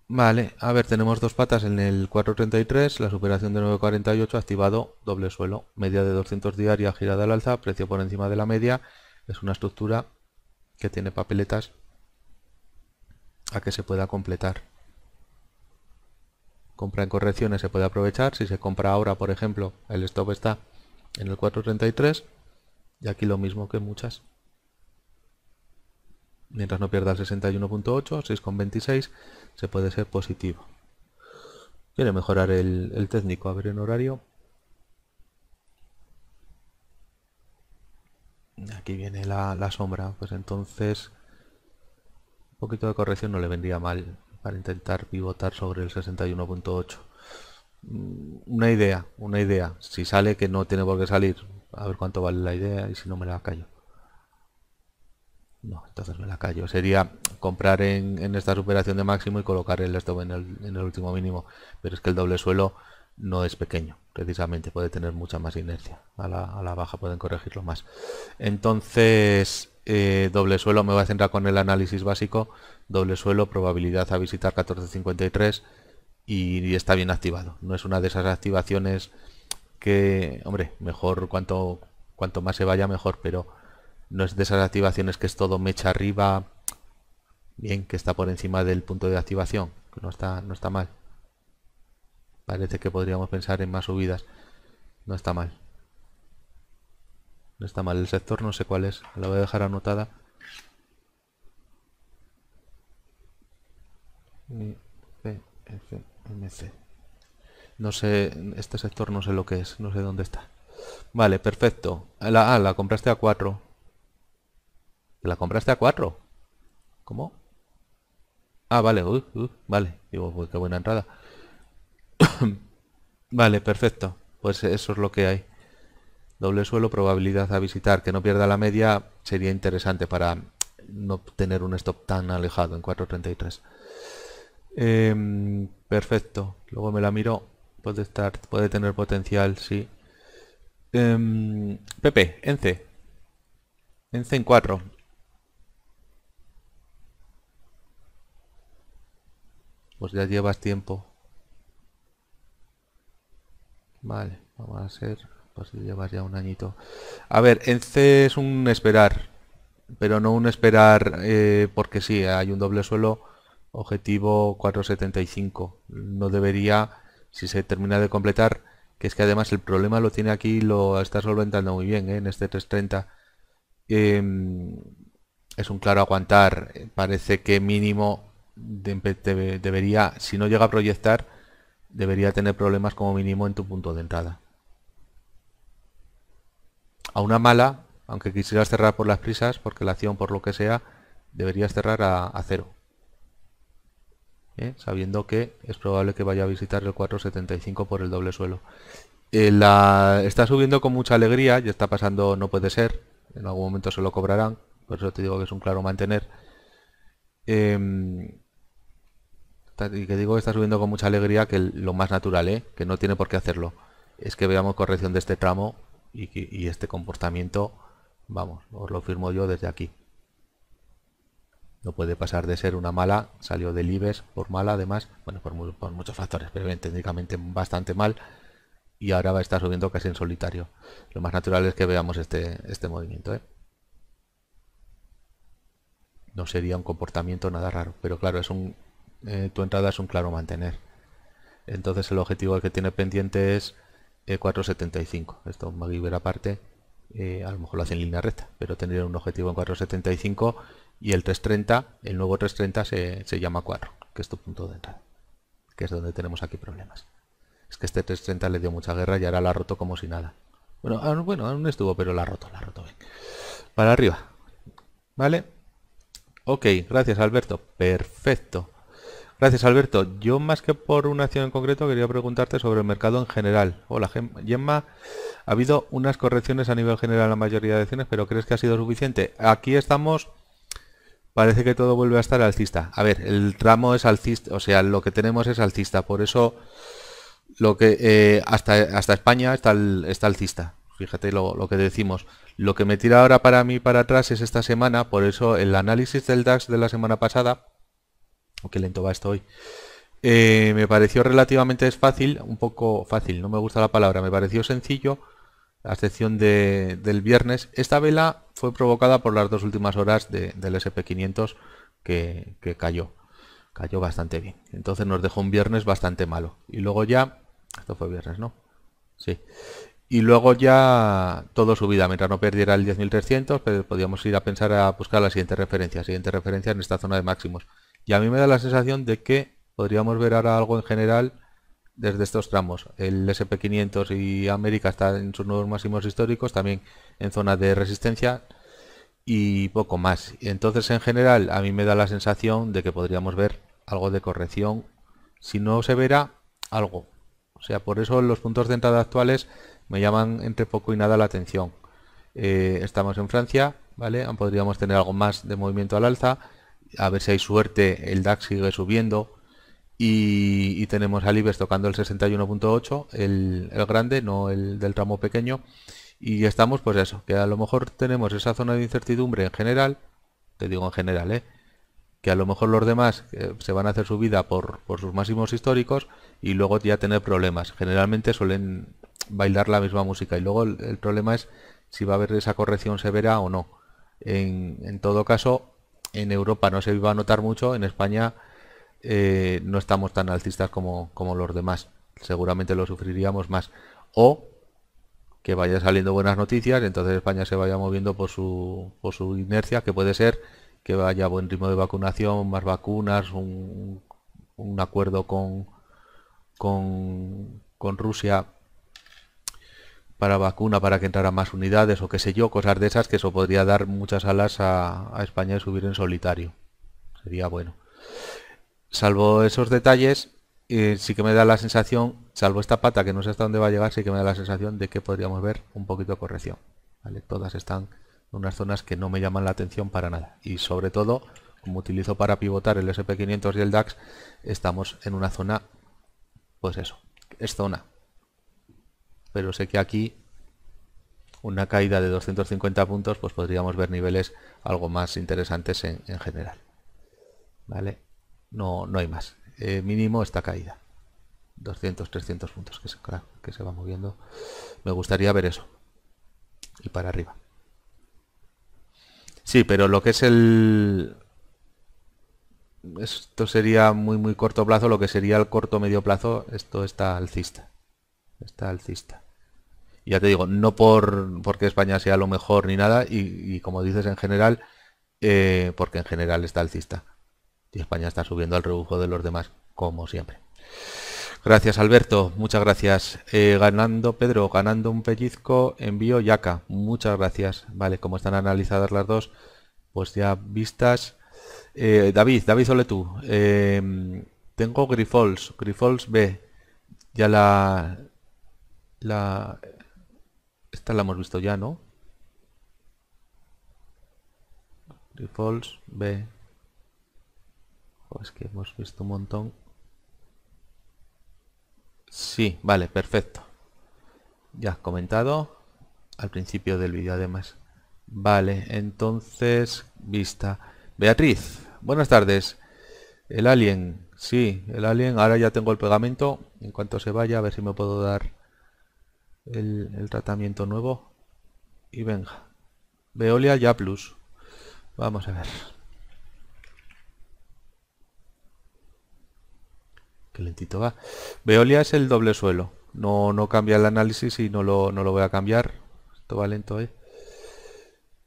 Speaker 1: Vale, a ver, tenemos dos patas en el 433, la superación de 948, activado, doble suelo, media de 200 diaria, girada al alza, precio por encima de la media, es una estructura que tiene papeletas a que se pueda completar. Compra en correcciones se puede aprovechar, si se compra ahora, por ejemplo, el stop está en el 433, y aquí lo mismo que muchas. Mientras no pierda el 61.8, 6,26, se puede ser positivo. Quiere mejorar el, técnico, a ver en horario. Aquí viene la, la sombra, pues entonces un poquito de corrección no le vendría mal para intentar pivotar sobre el 61.8 mm, una idea, una idea. Si sale, que no tiene por qué salir. A ver cuánto vale la idea y si no me la callo. No, entonces me la callo. Sería comprar en, esta superación de máximo y colocar el stop en el, último mínimo. Pero es que el doble suelo no es pequeño, precisamente. Puede tener mucha más inercia. A la, baja pueden corregirlo más. Entonces, eh, doble suelo, me voy a centrar con el análisis básico. Doble suelo, probabilidad a visitar 1453 y, y está bien activado. No es una de esas activaciones que, hombre, mejor cuanto, cuanto más se vaya, mejor, pero no es de esas activaciones que es todo mecha arriba, bien, que está por encima del punto de activación, no está, no está mal. Parece que podríamos pensar en más subidas. No está mal. No está mal. El sector no sé cuál es. La voy a dejar anotada. No sé, este sector no sé lo que es, no sé dónde está. Vale, perfecto. La, ah, la compraste a 4 la compraste a 4? ¿Cómo? Ah, vale, vale. Digo, qué buena entrada. vale, perfecto. Pues eso es lo que hay. Doble suelo, probabilidad a visitar. Que no pierda la media sería interesante para no tener un stop tan alejado en 4.33. Em, perfecto. Luego me la miro. Puede estar, puede tener potencial, sí. Em, en C. En C en 4. Pues ya llevas tiempo. Vale, vamos a hacer... Pues llevas ya un añito. A ver, C es un esperar. Pero no un esperar eh, porque sí, hay un doble suelo. Objetivo 475. No debería, si se termina de completar, que es que además el problema lo tiene aquí, lo está solventando muy bien eh, en este 330. Em, es un claro aguantar. Eh, parece que mínimo debería, si no llega a proyectar, debería tener problemas como mínimo en tu punto de entrada. A una mala, aunque quisieras cerrar por las prisas, porque la acción por lo que sea, deberías cerrar a, cero. ¿Eh? Sabiendo que es probable que vaya a visitar el 475 por el doble suelo. Eh, la, está subiendo con mucha alegría, ya está pasando no puede ser, en algún momento se lo cobrarán, por eso te digo que es un claro mantener. Em, y que digo está subiendo con mucha alegría, que lo más natural, ¿eh? que no tiene por qué hacerlo, es que veamos corrección de este tramo y, este comportamiento, vamos, os lo firmo yo desde aquí. No puede pasar de ser una mala, salió del IBEX por mala además, bueno, por, muchos factores, pero bien, técnicamente bastante mal, y ahora va a estar subiendo casi en solitario. Lo más natural es que veamos este, este movimiento. ¿eh? No sería un comportamiento nada raro, pero claro, es un eh, tu entrada es un claro mantener. Entonces el objetivo al que tiene pendiente es 475. Eh, Esto es un aparte. Eh, a lo mejor lo hace en línea recta, pero tendría un objetivo en 475 y el 330, el nuevo 330 se, se, llama 4, que es tu punto de entrada, que es donde tenemos aquí problemas. Es que este 330 le dio mucha guerra y ahora la ha roto como si nada. Bueno, aún, bueno, aún estuvo, pero la ha roto, la ha roto bien. Para arriba. ¿Vale? Ok, gracias Alberto. Perfecto. Gracias, Alberto. Yo más que por una acción en concreto quería preguntarte sobre el mercado en general. Hola, Gemma. Ha habido unas correcciones a nivel general en la mayoría de acciones, pero ¿crees que ha sido suficiente? Aquí estamos... Parece que todo vuelve a estar alcista. A ver, el tramo es alcista, o sea, lo que tenemos es alcista. Por eso lo que eh, hasta, hasta España está, está alcista. Fíjate lo, lo que decimos. Lo que me tira ahora para mí para atrás es esta semana. Por eso el análisis del DAX de la semana pasada qué lento va esto hoy. Eh, me pareció relativamente fácil, un poco fácil, no me gusta la palabra, me pareció sencillo, a excepción de, del viernes. Esta vela fue provocada por las dos últimas horas del SP500 que, que cayó. Cayó bastante bien. Entonces nos dejó un viernes bastante malo. Y luego ya... Esto fue viernes, ¿no? Sí. Y luego ya todo subida, mientras no perdiera el 10.300, pero pues, podíamos ir a pensar a buscar la siguiente referencia, siguiente referencia en esta zona de máximos. Y a mí me da la sensación de que podríamos ver ahora algo en general desde estos tramos. El SP500 y América están en sus nuevos máximos históricos, también en zona de resistencia y poco más. Entonces, en general, a mí me da la sensación de que podríamos ver algo de corrección. Si no se verá, algo. O sea, por eso los puntos de entrada actuales me llaman entre poco y nada la atención. Eh, estamos en Francia, ¿vale? Podríamos tener algo más de movimiento al alza a ver si hay suerte, el DAX sigue subiendo. Y, tenemos a Libes tocando el 61.8, el, grande, no el del tramo pequeño. Y estamos pues eso, que a lo mejor tenemos esa zona de incertidumbre en general, te digo en general, ¿eh? que a lo mejor los demás eh, se van a hacer su vida por, sus máximos históricos y luego ya tener problemas. Generalmente suelen bailar la misma música y luego el, problema es si va a haber esa corrección severa o no. En, en todo caso, en Europa no se iba a notar mucho, en España eh, no estamos tan alcistas como, como los demás. Seguramente lo sufriríamos más. O que vaya saliendo buenas noticias, entonces España se vaya moviendo por su, su inercia, que puede ser que vaya buen ritmo de vacunación, más vacunas, un, acuerdo con, con, con Rusia para vacuna, para que entraran más unidades o qué sé yo, cosas de esas que eso podría dar muchas alas a, España y subir en solitario. Sería bueno. Salvo esos detalles, eh, sí que me da la sensación, salvo esta pata que no sé hasta dónde va a llegar, sí que me da la sensación de que podríamos ver un poquito de corrección. Todas están en unas zonas que no me llaman la atención para nada. Y sobre todo, como utilizo para pivotar el SP500 y el DAX, estamos en una zona, pues eso, es zona, pero sé que aquí una caída de 250 puntos, pues podríamos ver niveles algo más interesantes en, general. ¿Vale? No, no hay más. Eh, mínimo esta caída. 200, 300 puntos que se, que se va moviendo. Me gustaría ver eso. Y para arriba. Sí, pero lo que es el... Esto sería muy muy corto plazo, lo que sería el corto medio plazo, esto está alcista. Está alcista ya te digo, no por porque España sea lo mejor ni nada, y, como dices en general, eh, porque en general está alcista. Y España está subiendo al rebujo de los demás, como siempre. Gracias Alberto, muchas gracias. Eh, ganando Pedro, ganando un pellizco, envío Yaca, muchas gracias. Vale, como están analizadas las dos, pues ya vistas. Eh, David, David Oletú, tú tengo Grifols, Grifols B, ya la, la esta la hemos visto ya, ¿no? Defaults, B. Oh, es que hemos visto un montón. Sí, vale, perfecto. Ya comentado. Al principio del vídeo además. Vale, entonces, vista. Beatriz, buenas tardes. El alien, sí, el alien. Ahora ya tengo el pegamento. En cuanto se vaya, a ver si me puedo dar el, tratamiento nuevo. Y venga. Veolia ya plus. Vamos a ver. Qué lentito va. Veolia es el doble suelo. No, no cambia el análisis y no lo, no lo voy a cambiar. Esto va lento, ¿eh?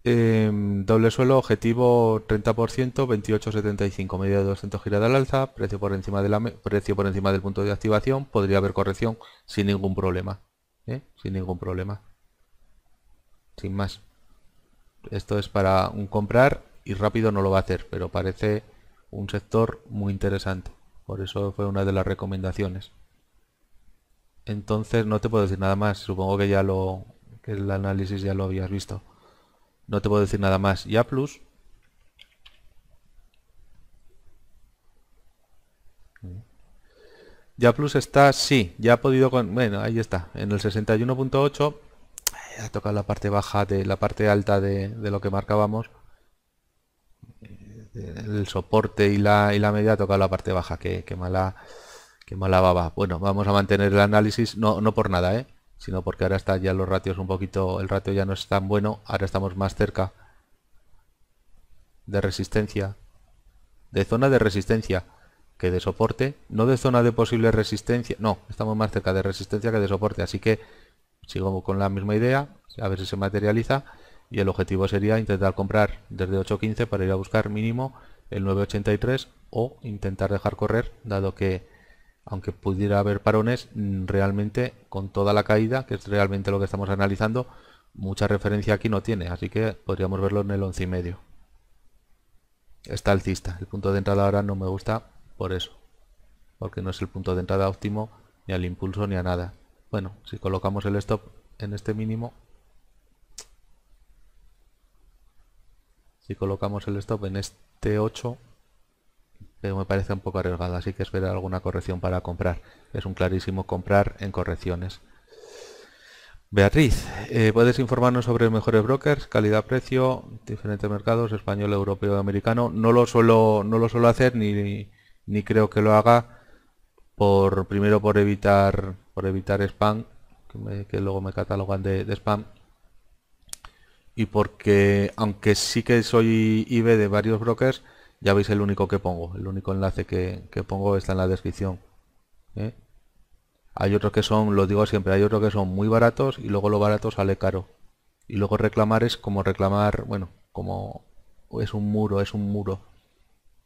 Speaker 1: Em, doble suelo, objetivo 30%, 28,75, media de 200 girada al alza, precio por, encima de la, precio por encima del punto de activación, podría haber corrección sin ningún problema. ¿eh? sin ningún problema sin más esto es para un comprar y rápido no lo va a hacer pero parece un sector muy interesante por eso fue una de las recomendaciones entonces no te puedo decir nada más supongo que ya lo que el análisis ya lo habías visto no te puedo decir nada más ya plus Ya Plus está, sí, ya ha podido con... Bueno, ahí está, en el 61.8 eh, ha tocado la parte baja de la parte alta de, lo que marcábamos. Eh, el soporte y la, y la media ha tocado la parte baja, que, mala que mala baba. Bueno, vamos a mantener el análisis, no, no por nada, eh, sino porque ahora está ya los ratios un poquito, el ratio ya no es tan bueno, ahora estamos más cerca de resistencia, de zona de resistencia que de soporte, no de zona de posible resistencia, no, estamos más cerca de resistencia que de soporte, así que sigo con la misma idea, a ver si se materializa, y el objetivo sería intentar comprar desde 8.15 para ir a buscar mínimo el 9.83 o intentar dejar correr, dado que aunque pudiera haber parones, mm, realmente con toda la caída, que es realmente lo que estamos analizando, mucha referencia aquí no tiene, así que podríamos verlo en el y medio Está alcista, el punto de entrada ahora no me gusta por eso. Porque no es el punto de entrada óptimo ni al impulso ni a nada. Bueno, si colocamos el stop en este mínimo, si colocamos el stop en este 8, pero me parece un poco arriesgado, así que esperar alguna corrección para comprar. Es un clarísimo comprar en correcciones. Beatriz, eh, ¿puedes informarnos sobre mejores brokers, calidad-precio, diferentes mercados, español, europeo, americano? No lo suelo, no lo suelo hacer ni, ni creo que lo haga por primero por evitar por evitar spam que, luego me catalogan de, spam y porque aunque sí que soy IB de varios brokers ya veis el único que pongo el único enlace que, pongo está en la descripción ¿eh? hay otros que son lo digo siempre hay otros que son muy baratos y luego lo barato sale caro y luego reclamar es como reclamar bueno como es un muro es un muro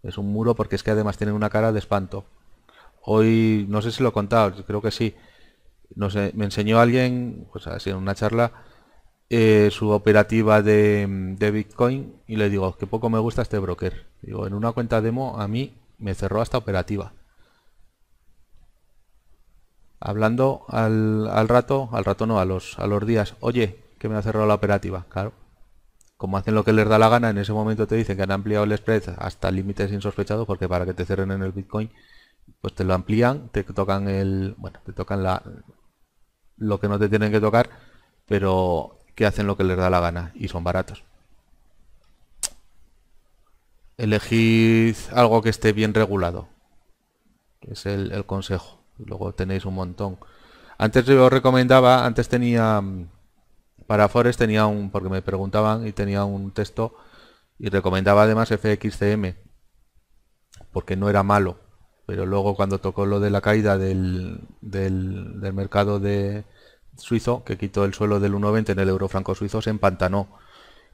Speaker 1: es un muro porque es que además tienen una cara de espanto. Hoy, no sé si lo he contado, creo que sí. No sé, me enseñó alguien, pues así en una charla, eh, su operativa de, Bitcoin y le digo, que poco me gusta este broker. Digo, en una cuenta demo a mí me cerró hasta operativa. Hablando al, al rato, al rato no, a los, a los días, oye, que me ha cerrado la operativa, claro como hacen lo que les da la gana, en ese momento te dicen que han ampliado el spread hasta límites insospechados, porque para que te cierren en el Bitcoin, pues te lo amplían, te tocan el, bueno, te tocan la, lo que no te tienen que tocar, pero que hacen lo que les da la gana y son baratos. Elegid algo que esté bien regulado. Es el, el consejo. Luego tenéis un montón. Antes yo os recomendaba, antes tenía mm, Parafores tenía un, porque me preguntaban y tenía un texto y recomendaba además FXCM, porque no era malo, pero luego cuando tocó lo de la caída del, del, mercado de suizo, que quitó el suelo del 1,20 en el euro franco suizo, se empantanó.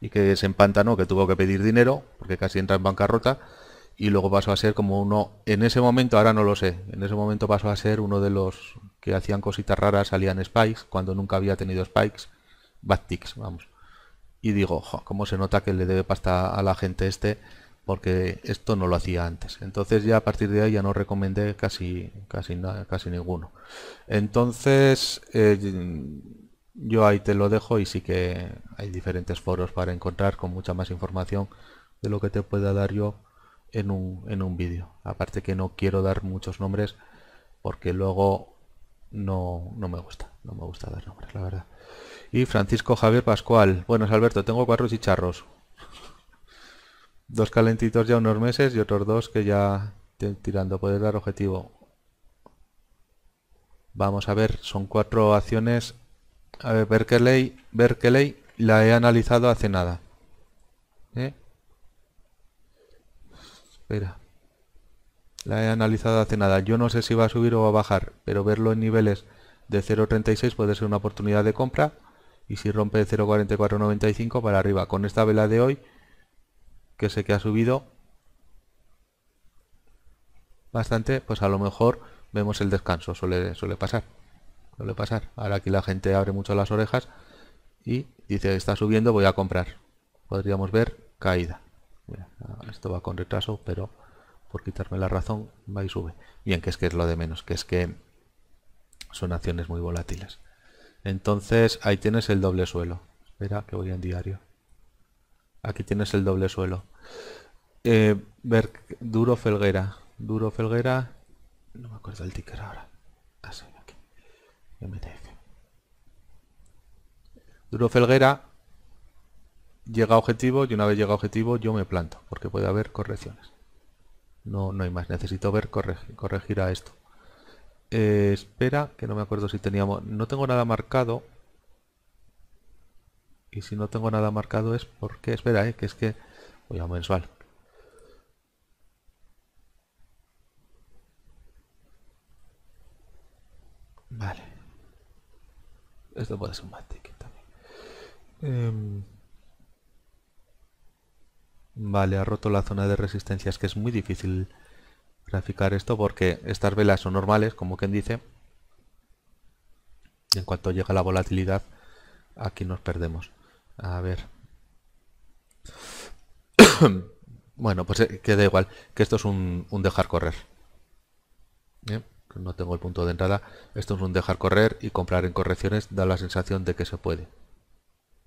Speaker 1: Y que se empantanó, que tuvo que pedir dinero, porque casi entra en bancarrota, y luego pasó a ser como uno, en ese momento, ahora no lo sé, en ese momento pasó a ser uno de los que hacían cositas raras, salían spikes, cuando nunca había tenido spikes tics vamos. Y digo, como cómo se nota que le debe pasta a la gente este, porque esto no lo hacía antes. Entonces ya a partir de ahí ya no recomendé casi, casi, nada, casi ninguno. Entonces eh, yo ahí te lo dejo y sí que hay diferentes foros para encontrar con mucha más información de lo que te pueda dar yo en un, en un vídeo. Aparte que no quiero dar muchos nombres porque luego no, no me gusta, no me gusta dar nombres, la verdad. Y Francisco Javier Pascual. Bueno, Alberto, tengo cuatro chicharros. Dos calentitos ya unos meses y otros dos que ya tirando. Poder dar objetivo. Vamos a ver, son cuatro acciones. A ver, Berkeley, Berkeley la he analizado hace nada. ¿Eh? Espera. La he analizado hace nada. Yo no sé si va a subir o va a bajar, pero verlo en niveles de 0.36 puede ser una oportunidad de compra y si rompe 0.4495 para arriba. Con esta vela de hoy, que sé que ha subido bastante, pues a lo mejor vemos el descanso, suele, suele pasar. Suele pasar. Ahora aquí la gente abre mucho las orejas y dice, está subiendo, voy a comprar. Podríamos ver caída. esto va con retraso, pero por quitarme la razón, va y sube. Bien, que es que es lo de menos, que es que son acciones muy volátiles. Entonces ahí tienes el doble suelo. Espera que voy en diario. Aquí tienes el doble suelo. Eh, Duro Felguera. Duro Felguera. No me acuerdo el ticker ahora. Así, aquí. MTF. Duro Felguera llega a objetivo y una vez llega objetivo yo me planto porque puede haber correcciones. No, no hay más. Necesito ver corregir a esto. Eh, espera, que no me acuerdo si teníamos... No tengo nada marcado. Y si no tengo nada marcado es porque... Espera, eh, que es que... Voy a mensual. Vale. Esto puede ser un matic también. Em, vale, ha roto la zona de resistencias, que es muy difícil graficar esto porque estas velas son normales, como quien dice. En cuanto llega la volatilidad, aquí nos perdemos. A ver. bueno, pues eh, queda igual, que esto es un, dejar correr. No tengo el punto de entrada. Esto es un dejar correr y comprar en correcciones da la sensación de que se puede.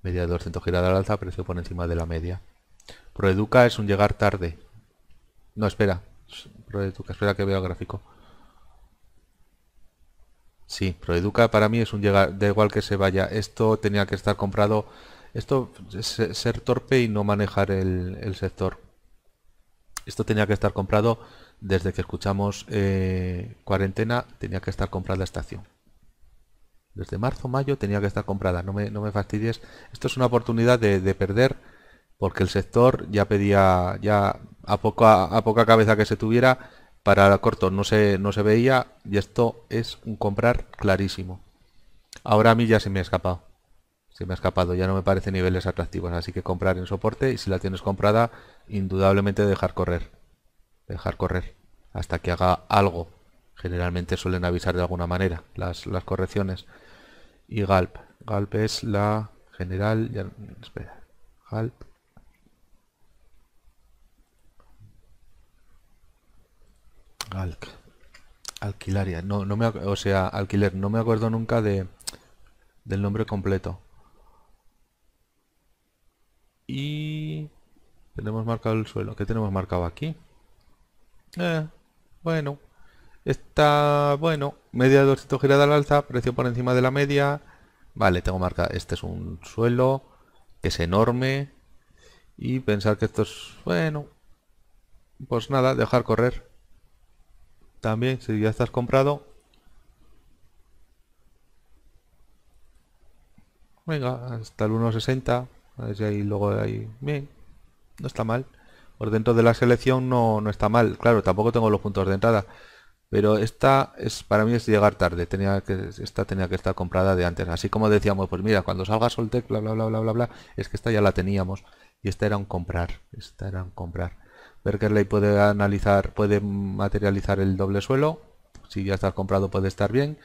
Speaker 1: Media de 200 girada al alza, precio por encima de la media. Proeduca es un llegar tarde. No, espera, Proeduca, espera que vea el gráfico. Sí, Proeduca para mí es un llegar, da igual que se vaya. Esto tenía que estar comprado. Esto es ser torpe y no manejar el, sector. Esto tenía que estar comprado desde que escuchamos eh, cuarentena, tenía que estar comprada la estación. Desde marzo, mayo tenía que estar comprada, no me, fastidies. Esto es una oportunidad de, de perder porque el sector ya pedía, ya a poca, a poca cabeza que se tuviera, para corto no se, no se veía y esto es un comprar clarísimo. Ahora a mí ya se me ha escapado. Se me ha escapado, ya no me parece niveles atractivos, así que comprar en soporte y si la tienes comprada, indudablemente dejar correr. Dejar correr hasta que haga algo. Generalmente suelen avisar de alguna manera las, las correcciones. Y GALP. GALP es la general... espera. GALP Alquilaria. No, no me, o sea, alquiler. No me acuerdo nunca de, del nombre completo. Y... Tenemos marcado el suelo. ¿Qué tenemos marcado aquí? Eh, bueno. Está... Bueno. Media de 200 girada al alza. Precio por encima de la media. Vale, tengo marca. Este es un suelo. Que es enorme. Y pensar que esto es... Bueno. Pues nada, dejar correr. También, si ya estás comprado. Venga, hasta el 1.60. A ver ahí luego ahí... Bien, no está mal. Por dentro de la selección no, no está mal. Claro, tampoco tengo los puntos de entrada. Pero esta es para mí es llegar tarde. Tenía que, esta tenía que estar comprada de antes. Así como decíamos, pues mira, cuando salga Soltec, bla bla bla bla bla bla, es que esta ya la teníamos. Y esta era un comprar. Esta era un comprar. Berkeley puede analizar, puede materializar el doble suelo. Si ya está comprado puede estar bien.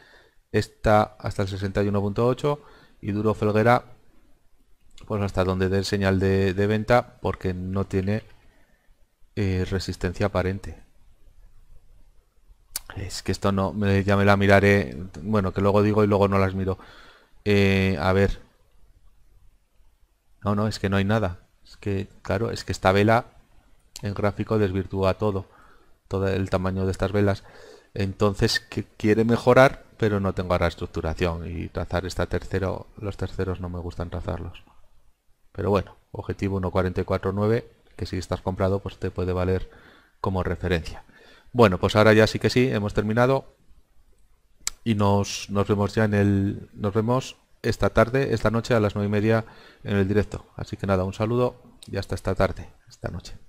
Speaker 1: Está hasta el 61.8 y Duro Felguera pues hasta donde dé señal de, venta porque no tiene eh, resistencia aparente. Es que esto no, me, ya me la miraré, bueno, que luego digo y luego no las miro. Eh, a ver. No, no, es que no hay nada. Es que, claro, es que esta vela en gráfico desvirtúa todo, todo el tamaño de estas velas. Entonces que quiere mejorar, pero no tengo ahora estructuración y trazar esta tercero, los terceros no me gustan trazarlos. Pero bueno, objetivo 1.44.9, que si estás comprado pues te puede valer como referencia. Bueno, pues ahora ya sí que sí, hemos terminado y nos, nos vemos ya en el... nos vemos esta tarde, esta noche a las 9 y media en el directo. Así que nada, un saludo y hasta esta tarde, esta noche.